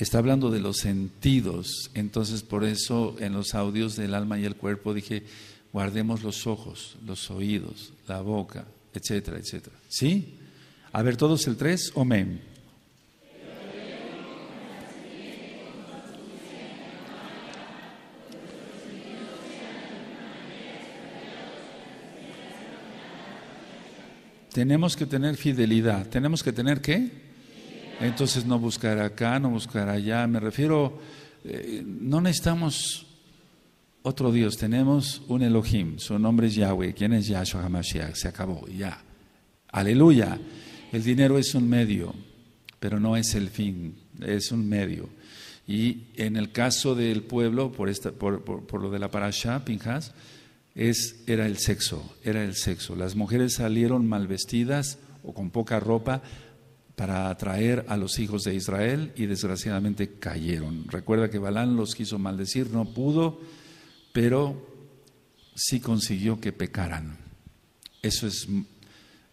S1: está hablando de los sentidos. Entonces, por eso en los audios del alma y el cuerpo dije, guardemos los ojos, los oídos, la boca, etcétera, etcétera. ¿Sí? A ver todos el tres amén. Tenemos que tener fidelidad. ¿Tenemos que tener qué? Entonces no buscar acá, no buscar allá. Me refiero, eh, no necesitamos otro Dios, tenemos un Elohim, su nombre es Yahweh, ¿quién es Yahshua HaMashiach? Se acabó, ya. Aleluya. El dinero es un medio, pero no es el fin, es un medio. Y en el caso del pueblo, por, esta, por, lo de la parasha, Pinjas, era el sexo, era el sexo. Las mujeres salieron mal vestidas o con poca ropa para atraer a los hijos de Israel y desgraciadamente cayeron. Recuerda que Balán los quiso maldecir, no pudo, pero sí consiguió que pecaran. Eso, es,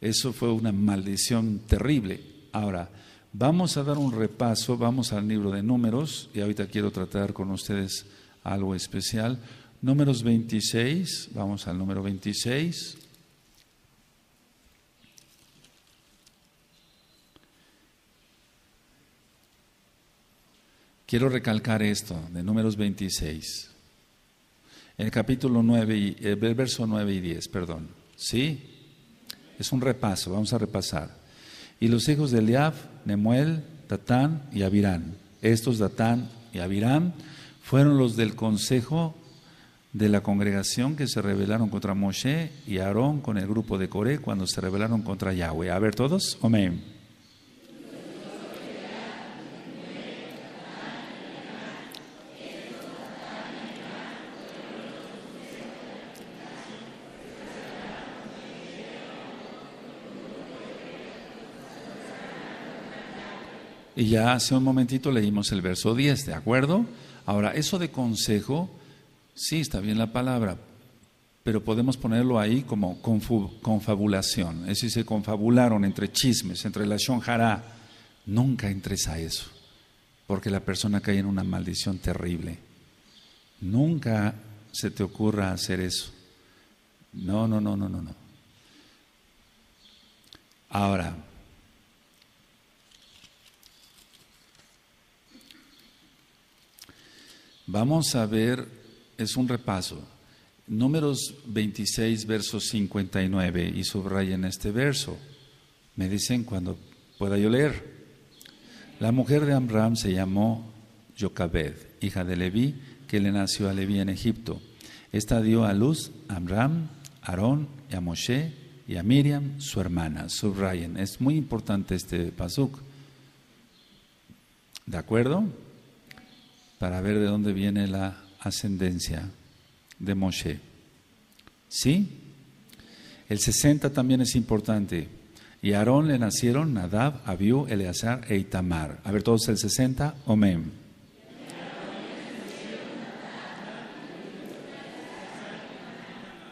S1: eso fue una maldición terrible. Ahora, vamos a dar un repaso, vamos al libro de números, y ahorita quiero tratar con ustedes algo especial. Números 26, vamos al número 26. Quiero recalcar esto de números 26. En el capítulo 9, y, eh, el verso 9 y 10, perdón. ¿Sí? Es un repaso, vamos a repasar. Y los hijos de Eliab, Nemuel, Datán y Abirán. Estos Datán y Abirán fueron los del consejo de la congregación que se rebelaron contra Moshe y Aarón con el grupo de Coré cuando se rebelaron contra Yahweh. A ver todos, amén. Y ya hace un momentito leímos el verso 10, ¿de acuerdo? Ahora, eso de consejo, sí, está bien la palabra, pero podemos ponerlo ahí como confabulación. Es decir, se confabularon entre chismes, entre la shonjara. Nunca entres a eso, porque la persona cae en una maldición terrible. Nunca se te ocurra hacer eso. No, no, no, no, no, no. Ahora, Vamos a ver, es un repaso. Números 26, verso 59, y subrayen este verso. Me dicen cuando pueda yo leer. La mujer de Amram se llamó Jocabed, hija de Leví, que le nació a Leví en Egipto. Esta dio a luz a Amram, a Aarón y a Moshe y a Miriam, su hermana. Subrayen, es muy importante este pasuk. ¿De acuerdo? para ver de dónde viene la ascendencia de Moshe. ¿Sí? El 60 también es importante. Y a Aarón le nacieron Nadab, Abiú, Eleazar e Itamar. A ver todos el 60. Amén.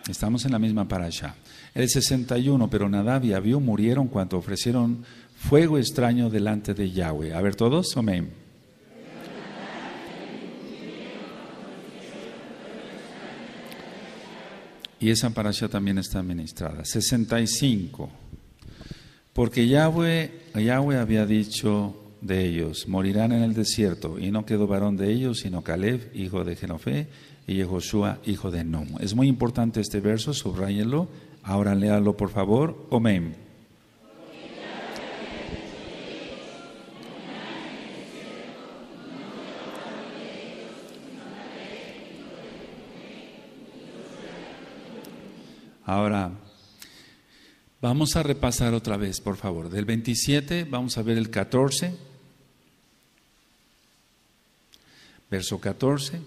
S1: Estamos en la misma parasha. El 61, pero Nadab y Abiú murieron cuando ofrecieron fuego extraño delante de Yahweh. A ver todos. Amén. Y esa parasha también está administrada. 65. Porque Yahweh, había dicho de ellos, morirán en el desierto, y no quedó varón de ellos, sino Caleb, hijo de Genofe, y Josué, hijo de Nom. Es muy importante este verso, subráyelo. Ahora léalo, por favor. Amén. Ahora, vamos a repasar otra vez, por favor. Del 27 vamos a ver el 14. Verso 14.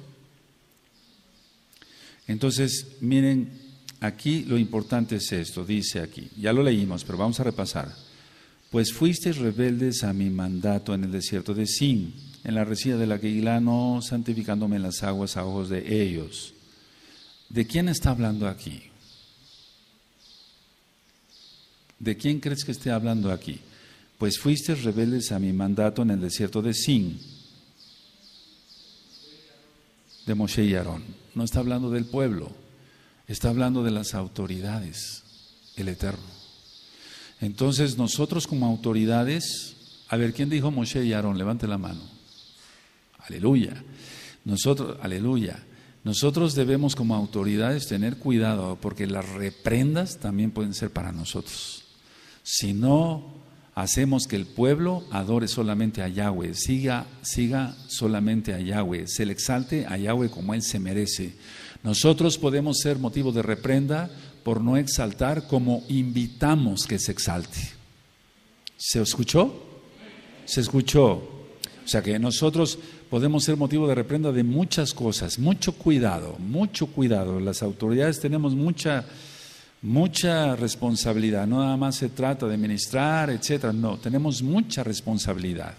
S1: Entonces, miren, aquí lo importante es esto, dice aquí, ya lo leímos, pero vamos a repasar. Pues fuisteis rebeldes a mi mandato en el desierto de Sin, en la resina de la Keilah, no santificándome en las aguas a ojos de ellos. ¿De quién está hablando aquí? ¿De quién crees que esté hablando aquí? Pues fuiste rebeldes a mi mandato en el desierto de Sin, de Moshe y Aarón. No está hablando del pueblo, está hablando de las autoridades, el Eterno. Entonces nosotros como autoridades, a ver, ¿quién dijo Moshe y Aarón? Levante la mano. Aleluya. Nosotros, aleluya. Nosotros debemos como autoridades tener cuidado porque las reprendas también pueden ser para nosotros si no hacemos que el pueblo adore solamente a Yahweh, siga, siga solamente a Yahweh, se le exalte a Yahweh como Él se merece. Nosotros podemos ser motivo de reprenda por no exaltar como invitamos que se exalte. ¿Se escuchó? Se escuchó. O sea que nosotros podemos ser motivo de reprenda de muchas cosas. Mucho cuidado, mucho cuidado. Las autoridades tenemos mucha mucha responsabilidad. No nada más se trata de ministrar, etcétera. No, tenemos mucha responsabilidad.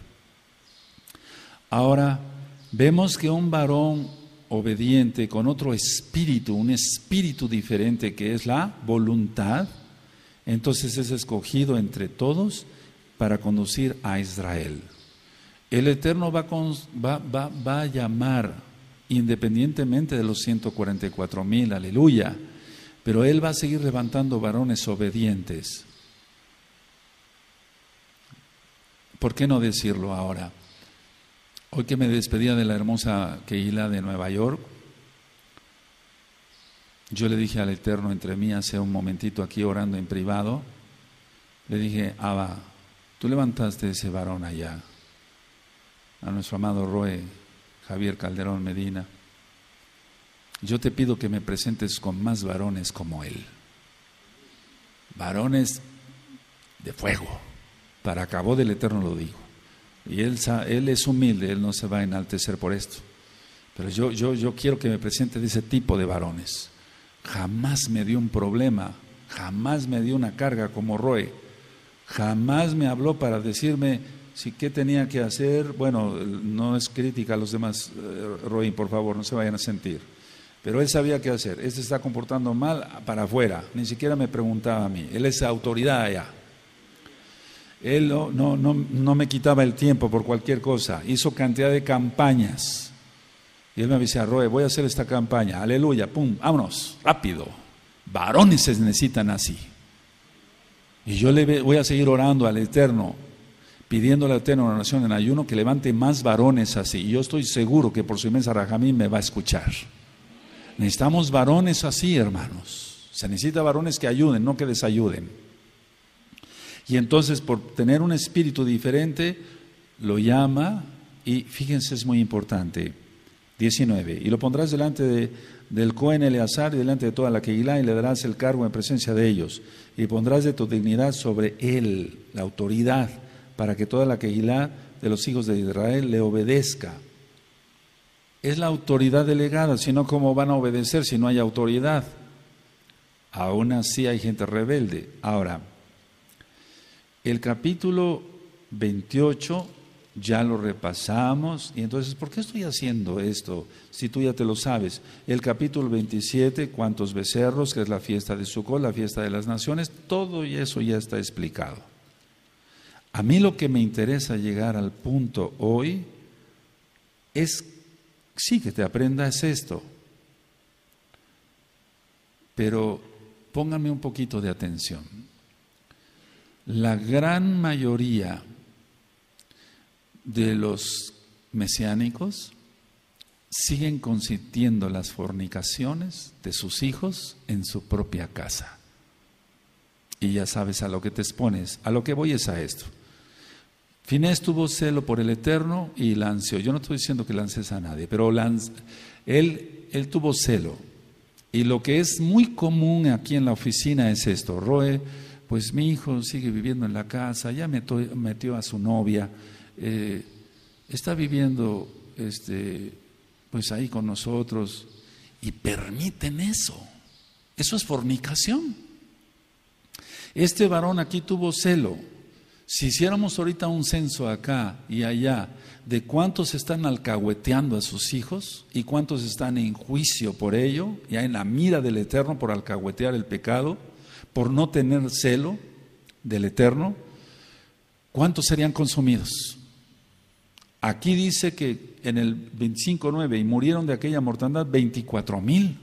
S1: Ahora, vemos que un varón obediente con otro espíritu, un espíritu diferente que es la voluntad, entonces es escogido entre todos para conducir a Israel. El Eterno va, va a llamar independientemente de los 144 mil, aleluya pero Él va a seguir levantando varones obedientes. ¿Por qué no decirlo ahora? Hoy que me despedía de la hermosa Keila de Nueva York, yo le dije al Eterno entre mí hace un momentito aquí orando en privado, le dije, Abba, tú levantaste ese varón allá, a nuestro amado Roe Javier Calderón Medina. Yo te pido que me presentes con más varones como él. Varones de fuego. Para acabó del Eterno lo digo. Y él, él es humilde, él no se va a enaltecer por esto. Pero yo, yo, yo quiero que me presente de ese tipo de varones. Jamás me dio un problema, jamás me dio una carga como Roe. Jamás me habló para decirme, si qué tenía que hacer, bueno, no es crítica a los demás, eh, Roy, por favor, no se vayan a sentir. Pero él sabía qué hacer. Él se está comportando mal para afuera. Ni siquiera me preguntaba a mí. Él es autoridad allá. Él no, no, no, me quitaba el tiempo por cualquier cosa. Hizo cantidad de campañas. Y él me decía, Roe, voy a hacer esta campaña. Aleluya, pum, vámonos, rápido. Varones se necesitan así. Y yo le voy a seguir orando al Eterno, pidiéndole al Eterno en oración en ayuno que levante más varones así. Y yo estoy seguro que por su inmensa rajamín me va a escuchar. Necesitamos varones así, hermanos. Se necesita varones que ayuden, no que desayuden. Y entonces, por tener un espíritu diferente, lo llama y fíjense, es muy importante. 19. Y lo pondrás delante del Cohen Eleazar y delante de toda la Keilah y le darás el cargo en presencia de ellos. Y pondrás de tu dignidad sobre él la autoridad para que toda la Keilah de los hijos de Israel le obedezca es la autoridad delegada, sino cómo van a obedecer si no hay autoridad. Aún así hay gente rebelde. Ahora, el capítulo 28 ya lo repasamos y entonces, ¿por qué estoy haciendo esto si tú ya te lo sabes? El capítulo 27, cuántos becerros, que es la fiesta de Sucot, la fiesta de las naciones, todo eso ya está explicado. A mí lo que me interesa llegar al punto hoy es sí que te aprendas esto, pero póngame un poquito de atención. La gran mayoría de los mesiánicos siguen consintiendo las fornicaciones de sus hijos en su propia casa. Y ya sabes a lo que te expones. A lo que voy es a esto. Finés tuvo celo por el Eterno y lanceó. Yo no estoy diciendo que lances a nadie, pero él, tuvo celo. Y lo que es muy común aquí en la oficina es esto. Roe, pues mi hijo sigue viviendo en la casa, ya metió, metió a su novia, eh, está viviendo este, pues ahí con nosotros y permiten eso. Eso es fornicación. Este varón aquí tuvo celo si hiciéramos ahorita un censo acá y allá de cuántos están alcahueteando a sus hijos y cuántos están en juicio por ello, ya en la mira del Eterno por alcahuetear el pecado, por no tener celo del Eterno, ¿cuántos serían consumidos? Aquí dice que en el 25.9 y murieron de aquella mortandad 24 mil.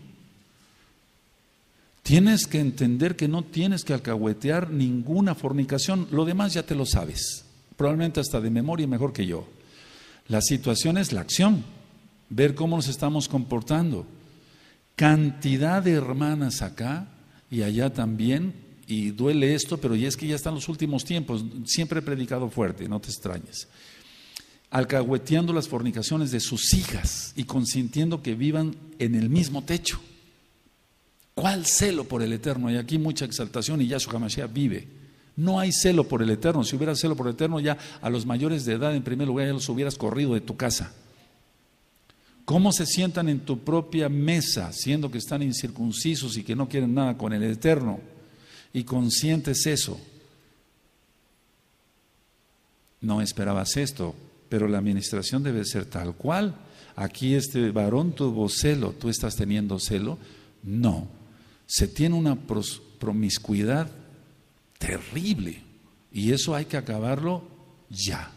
S1: Tienes que entender que no tienes que alcahuetear ninguna fornicación. Lo demás ya te lo sabes. Probablemente hasta de memoria mejor que yo. La situación es la acción. Ver cómo nos estamos comportando. Cantidad de hermanas acá y allá también. Y duele esto, pero ya es que ya están los últimos tiempos. Siempre he predicado fuerte, no te extrañes. Alcahueteando las fornicaciones de sus hijas y consintiendo que vivan en el mismo techo. ¿Cuál celo por el eterno? Y aquí mucha exaltación y Yahshua Hamashiach vive. No hay celo por el eterno. Si hubiera celo por el eterno, ya a los mayores de edad, en primer lugar, ya los hubieras corrido de tu casa. ¿Cómo se sientan en tu propia mesa, siendo que están incircuncisos y que no quieren nada con el eterno? Y conscientes eso. No esperabas esto, pero la administración debe ser tal cual. Aquí este varón tuvo celo, tú estás teniendo celo. No, se tiene una promiscuidad terrible y eso hay que acabarlo ya.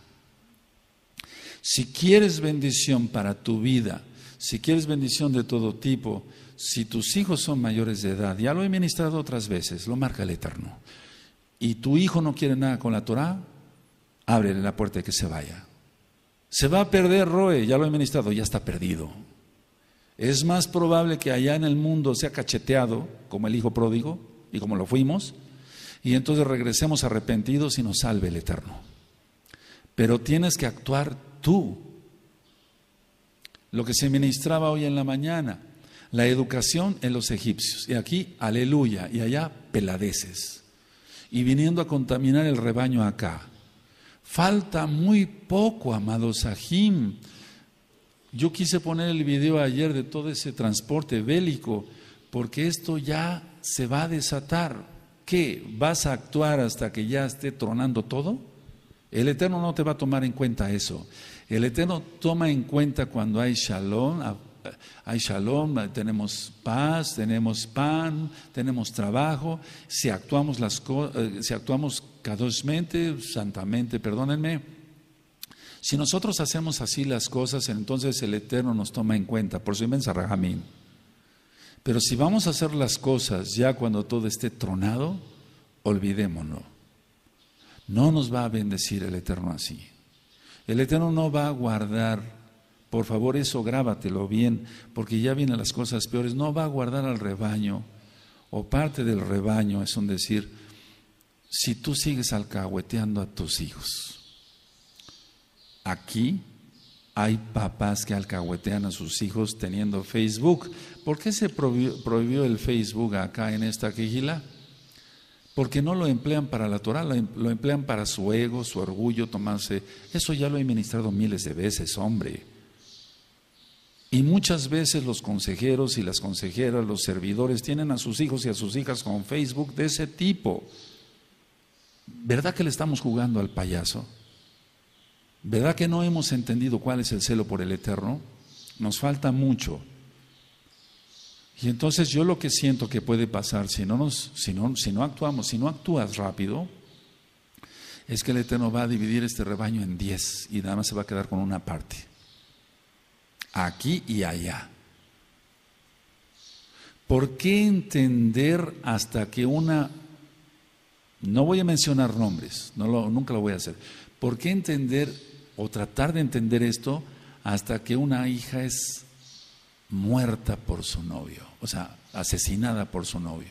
S1: Si quieres bendición para tu vida, si quieres bendición de todo tipo, si tus hijos son mayores de edad, ya lo he ministrado otras veces, lo marca el Eterno, y tu hijo no quiere nada con la Torah, ábrele la puerta y que se vaya. Se va a perder Roe, ya lo he ministrado, ya está perdido es más probable que allá en el mundo sea cacheteado como el Hijo pródigo y como lo fuimos, y entonces regresemos arrepentidos y nos salve el Eterno. Pero tienes que actuar tú. Lo que se ministraba hoy en la mañana, la educación en los egipcios. Y aquí, aleluya, y allá, peladeces. Y viniendo a contaminar el rebaño acá. Falta muy poco, amados Sahim yo quise poner el video ayer de todo ese transporte bélico, porque esto ya se va a desatar. ¿Qué? ¿Vas a actuar hasta que ya esté tronando todo? El Eterno no te va a tomar en cuenta eso. El Eterno toma en cuenta cuando hay shalom, hay shalom, tenemos paz, tenemos pan, tenemos trabajo, si actuamos, las eh, si actuamos cadosmente, santamente, perdónenme, si nosotros hacemos así las cosas, entonces el Eterno nos toma en cuenta, por su inmensa rajamín. Pero si vamos a hacer las cosas ya cuando todo esté tronado, olvidémonos. No nos va a bendecir el Eterno así. El Eterno no va a guardar, por favor eso grábatelo bien, porque ya vienen las cosas peores, no va a guardar al rebaño o parte del rebaño, es un decir, si tú sigues alcahueteando a tus hijos. Aquí hay papás que alcahuetean a sus hijos teniendo Facebook. ¿Por qué se prohibió, el Facebook acá en esta quijila? Porque no lo emplean para la Torah, lo, em, lo emplean para su ego, su orgullo, tomarse. Eso ya lo he ministrado miles de veces, hombre. Y muchas veces los consejeros y las consejeras, los servidores, tienen a sus hijos y a sus hijas con Facebook de ese tipo. ¿Verdad que le estamos jugando al payaso? ¿Verdad que no hemos entendido cuál es el celo por el Eterno? Nos falta mucho. Y entonces yo lo que siento que puede pasar si no, nos, si no, si no actuamos, si no actúas rápido, es que el Eterno va a dividir este rebaño en diez y nada más se va a quedar con una parte. Aquí y allá. ¿Por qué entender hasta que una... No voy a mencionar nombres, nunca lo voy a hacer. ¿Por qué entender o tratar de entender esto hasta que una hija es muerta por su novio, o sea, asesinada por su novio.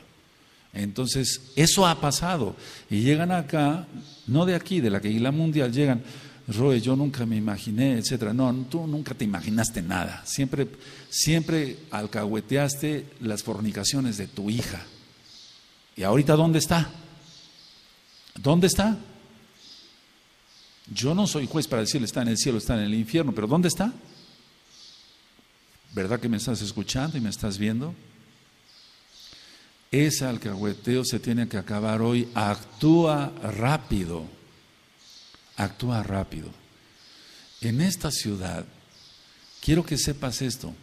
S1: Entonces, eso ha pasado. Y llegan acá, no de aquí, de la la Mundial, llegan, Roe, yo nunca me imaginé, etcétera. No, tú nunca te imaginaste nada. Siempre, siempre alcahueteaste las fornicaciones de tu hija. ¿Y ahorita dónde está? ¿Dónde está? Yo no soy juez para decirle está en el cielo, está en el infierno, pero ¿dónde está? ¿Verdad que me estás escuchando y me estás viendo? Ese alcahueteo se tiene que acabar hoy. Actúa rápido. Actúa rápido. En esta ciudad, quiero que sepas esto,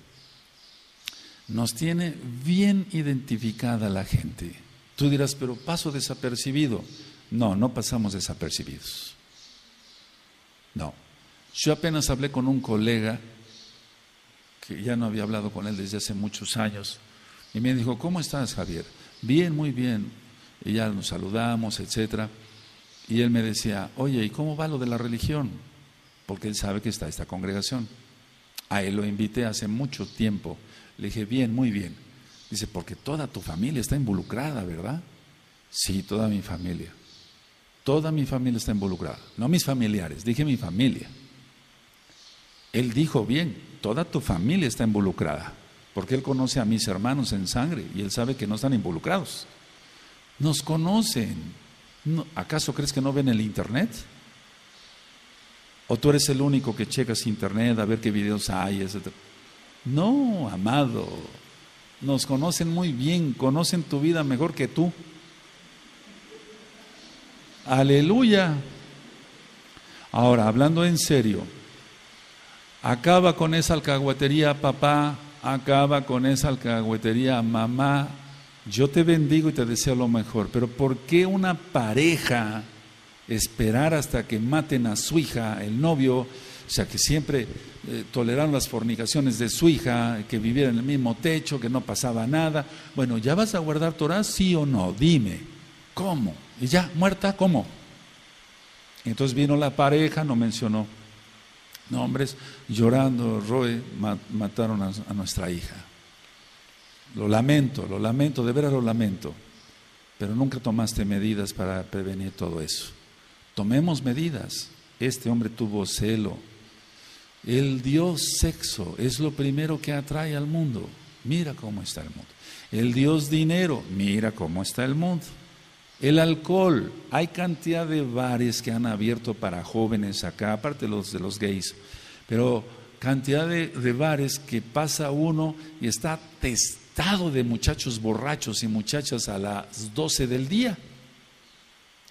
S1: nos tiene bien identificada la gente. Tú dirás, pero paso desapercibido. No, no pasamos desapercibidos. No. Yo apenas hablé con un colega que ya no había hablado con él desde hace muchos años y me dijo, ¿cómo estás, Javier? Bien, muy bien. Y ya nos saludamos, etcétera. Y él me decía, oye, ¿y cómo va lo de la religión? Porque él sabe que está esta congregación. A él lo invité hace mucho tiempo. Le dije, bien, muy bien. Dice, porque toda tu familia está involucrada, ¿verdad? Sí, toda mi familia. Toda mi familia está involucrada, no mis familiares, dije mi familia. Él dijo bien, toda tu familia está involucrada, porque Él conoce a mis hermanos en sangre y Él sabe que no están involucrados. Nos conocen. ¿Acaso crees que no ven el Internet? ¿O tú eres el único que checas Internet a ver qué videos hay, etcétera? No, amado, nos conocen muy bien, conocen tu vida mejor que tú. Aleluya. Ahora, hablando en serio, acaba con esa alcahuetería, papá, acaba con esa alcahuetería, mamá, yo te bendigo y te deseo lo mejor, pero ¿por qué una pareja esperar hasta que maten a su hija, el novio, o sea, que siempre toleran eh, toleraron las fornicaciones de su hija, que viviera en el mismo techo, que no pasaba nada? Bueno, ¿ya vas a guardar Torah, sí o no? Dime. ¿Cómo? ¿Y ya? ¿Muerta? ¿Cómo? entonces vino la pareja, no mencionó nombres, llorando, Roe, mataron a, nuestra hija. Lo lamento, lo lamento, de veras lo lamento, pero nunca tomaste medidas para prevenir todo eso. Tomemos medidas. Este hombre tuvo celo. el dios sexo, es lo primero que atrae al mundo. Mira cómo está el mundo. el dios dinero, mira cómo está el mundo. El alcohol, hay cantidad de bares que han abierto para jóvenes acá, aparte los de los gays, pero cantidad de, bares que pasa uno y está testado de muchachos borrachos y muchachas a las 12 del día.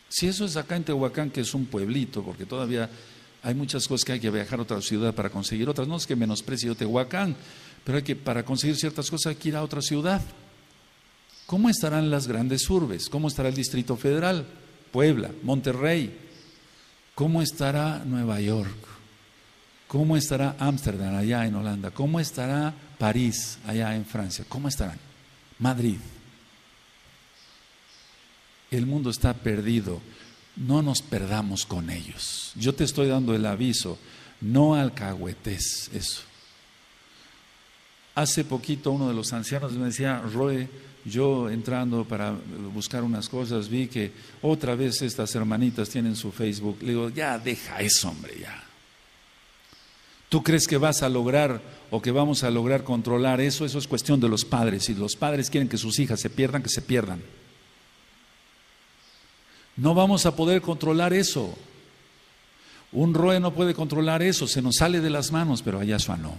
S1: Si eso es acá en Tehuacán, que es un pueblito, porque todavía hay muchas cosas que hay que viajar a otra ciudad para conseguir otras. No es que menosprecie Tehuacán, pero hay que, para conseguir ciertas cosas hay que ir a otra ciudad. ¿Cómo estarán las grandes urbes? ¿Cómo estará el Distrito Federal? Puebla, Monterrey. ¿Cómo estará Nueva York? ¿Cómo estará Ámsterdam allá en Holanda? ¿Cómo estará París allá en Francia? ¿Cómo estarán? Madrid. El mundo está perdido. No nos perdamos con ellos. Yo te estoy dando el aviso. No alcahuetes eso. Hace poquito uno de los ancianos me decía, Roe, yo entrando para eh, buscar unas cosas, vi que otra vez estas hermanitas tienen su Facebook. Le digo, ya deja eso, hombre, ya. ¿Tú crees que vas a lograr o que vamos a lograr controlar eso? Eso es cuestión de los padres. Si los padres quieren que sus hijas se pierdan, que se pierdan. No vamos a poder controlar eso. Un roe no puede controlar eso, se nos sale de las manos, pero allá suanó.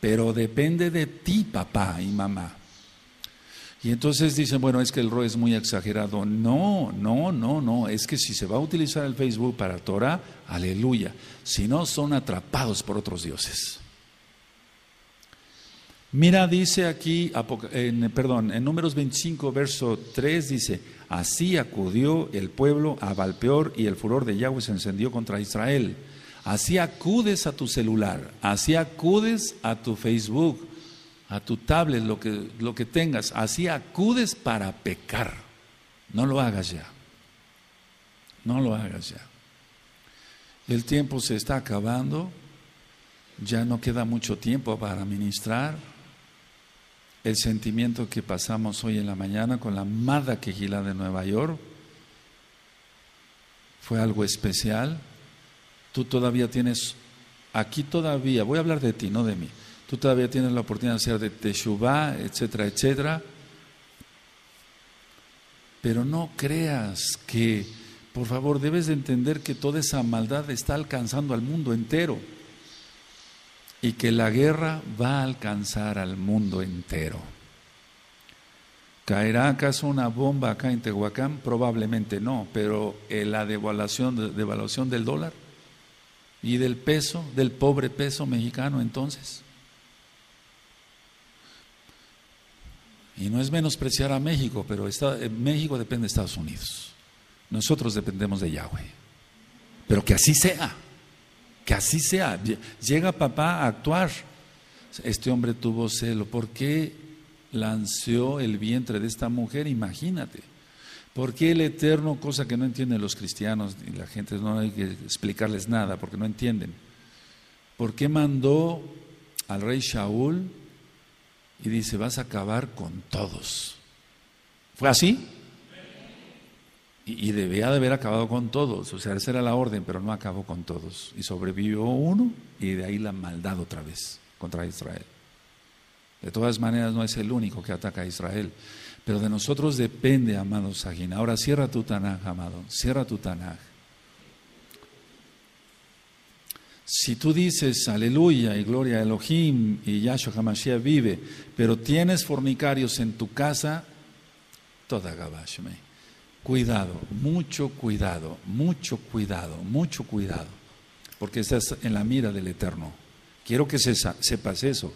S1: Pero depende de ti, papá y mamá. Y entonces dicen, bueno, es que el ROE es muy exagerado. No, no, no, no. Es que si se va a utilizar el Facebook para Torah, aleluya. Si no, son atrapados por otros dioses. Mira, dice aquí, en, perdón, en Números 25, verso 3, dice, así acudió el pueblo a Valpeor y el furor de Yahweh se encendió contra Israel. Así acudes a tu celular, así acudes a tu Facebook, a tu tablet, lo que, lo que tengas, así acudes para pecar. No lo hagas ya. No lo hagas ya. El tiempo se está acabando. Ya no queda mucho tiempo para ministrar. El sentimiento que pasamos hoy en la mañana con la amada quejila de Nueva York fue algo especial. Tú todavía tienes, aquí todavía, voy a hablar de ti, no de mí tú todavía tienes la oportunidad de ser de Teshuvá, etcétera, etcétera. Pero no creas que, por favor, debes de entender que toda esa maldad está alcanzando al mundo entero y que la guerra va a alcanzar al mundo entero. ¿Caerá acaso una bomba acá en Tehuacán? Probablemente no, pero eh, la devaluación del dólar y del peso, del pobre peso mexicano entonces Y no es menospreciar a México, pero eh, México depende de Estados Unidos. Nosotros dependemos de Yahweh. Pero que así sea, que así sea. Llega papá a actuar. Este hombre tuvo celo. ¿Por qué lanceó el vientre de esta mujer? Imagínate. ¿Por qué el Eterno, cosa que no entienden los cristianos y la gente, no hay que explicarles nada porque no entienden? ¿Por qué mandó al rey Shaul y dice, vas a acabar con todos. ¿Fue así? Y, debía de haber acabado con todos, o sea, esa era la orden, pero no acabó con todos. Y sobrevivió uno y de ahí la maldad otra vez contra Israel. De todas maneras, no es el único que ataca a Israel. Pero de nosotros depende, amado Sagina. Ahora cierra tu Tanaj, amado. Cierra tu Tanaj. Si tú dices aleluya y gloria a Elohim y Yahshua Hamashiach vive, pero tienes fornicarios en tu casa, toda Gabashme. Cuidado, mucho cuidado, mucho cuidado, mucho cuidado, porque estás en la mira del Eterno. Quiero que se, sepas eso.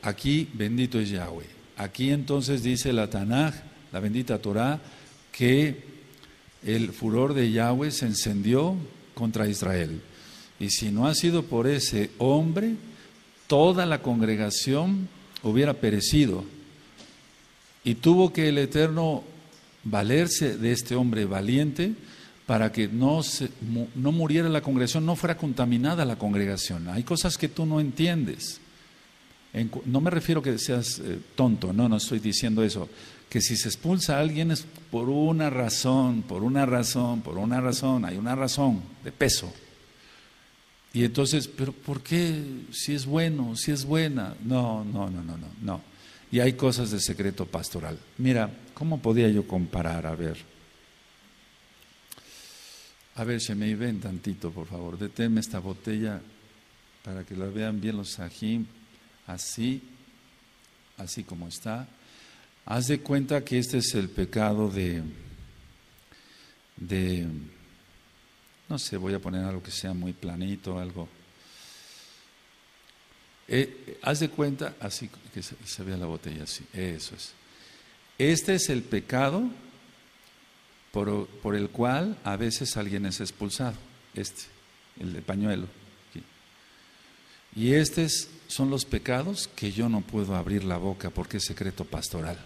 S1: Aquí bendito es Yahweh. Aquí entonces dice la Tanaj, la bendita Torah, que el furor de Yahweh se encendió contra Israel. Y si no ha sido por ese hombre, toda la congregación hubiera perecido. Y tuvo que el Eterno valerse de este hombre valiente para que no, no muriera la congregación, no fuera contaminada la congregación. Hay cosas que tú no entiendes. no me refiero que seas eh, tonto, no, no estoy diciendo eso. Que si se expulsa a alguien es por una razón, por una razón, por una razón, hay una razón de peso. Y entonces, ¿pero por qué? Si es bueno, si es buena. No, no, no, no, no, no. Y hay cosas de secreto pastoral. Mira, ¿cómo podía yo comparar? A ver. A ver, se me ven tantito, por favor. Deténme esta botella para que la vean bien los ají, Así, así como está. Haz de cuenta que este es el pecado de, de no sé, voy a poner algo que sea muy planito, algo. Eh, eh, haz de cuenta, así que se, vea la botella así, eso es. Este es el pecado por, el cual a veces alguien es expulsado, este, el de pañuelo. Y estos son los pecados que yo no puedo abrir la boca porque es secreto pastoral.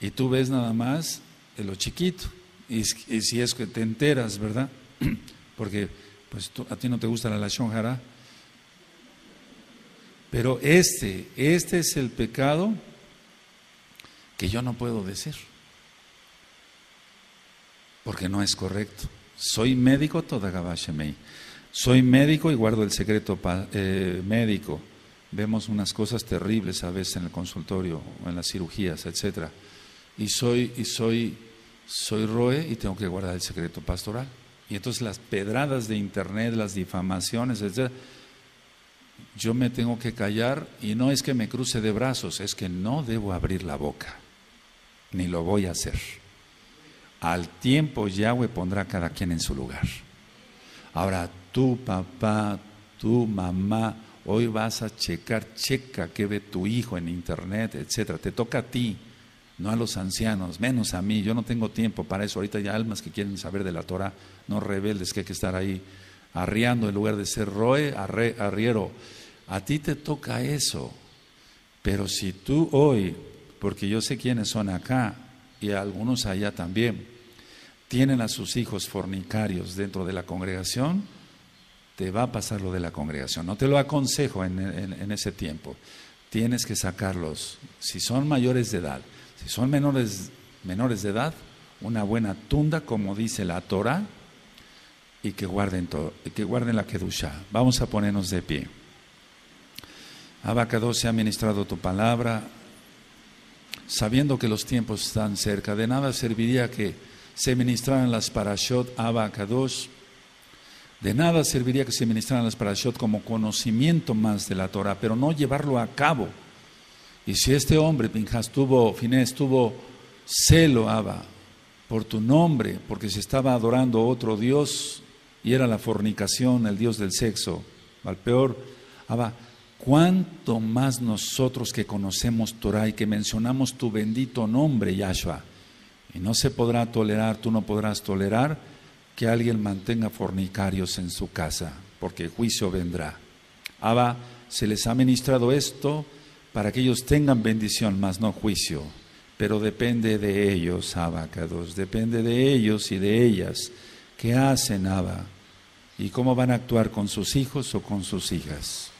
S1: Y tú ves nada más De lo chiquito y, si es que te enteras, ¿verdad? Porque pues a ti no te gusta la lashon hara. Pero este, este es el pecado que yo no puedo decir. Porque no es correcto. Soy médico toda Soy médico y guardo el secreto eh, médico. Vemos unas cosas terribles a veces en el consultorio, en las cirugías, etcétera. Y soy, y soy soy Roe y tengo que guardar el secreto pastoral. Y entonces las pedradas de internet, las difamaciones, etc. Yo me tengo que callar y no es que me cruce de brazos, es que no debo abrir la boca, ni lo voy a hacer. Al tiempo Yahweh pondrá a cada quien en su lugar. Ahora, tu papá, tu mamá, hoy vas a checar, checa que ve tu hijo en internet, etcétera. Te toca a ti no a los ancianos, menos a mí, yo no tengo tiempo para eso, ahorita hay almas que quieren saber de la Torah, no rebeldes, que hay que estar ahí arriando en lugar de ser roe, arriero. A ti te toca eso, pero si tú hoy, porque yo sé quiénes son acá y algunos allá también, tienen a sus hijos fornicarios dentro de la congregación, te va a pasar lo de la congregación. No te lo aconsejo en ese tiempo. Tienes que sacarlos si son mayores de edad si son menores, menores de edad, una buena tunda, como dice la Torah, y que guarden todo, que guarden la Kedusha. Vamos a ponernos de pie. Abacado se ha ministrado tu palabra, sabiendo que los tiempos están cerca. De nada serviría que se ministraran las parashot abacados. De nada serviría que se ministraran las parashot como conocimiento más de la Torah, pero no llevarlo a cabo y si este hombre, Pinjas, tuvo, Finés, tuvo celo, Abba, por tu nombre, porque se estaba adorando otro Dios y era la fornicación, el Dios del sexo, al peor, Abba, cuánto más nosotros que conocemos Torah y que mencionamos tu bendito nombre, Yahshua. Y no se podrá tolerar, tú no podrás tolerar que alguien mantenga fornicarios en su casa, porque el juicio vendrá. Abba, se les ha ministrado esto para que ellos tengan bendición, mas no juicio. Pero depende de ellos, abacados, depende de ellos y de ellas, qué hacen, Abba, y cómo van a actuar con sus hijos o con sus hijas.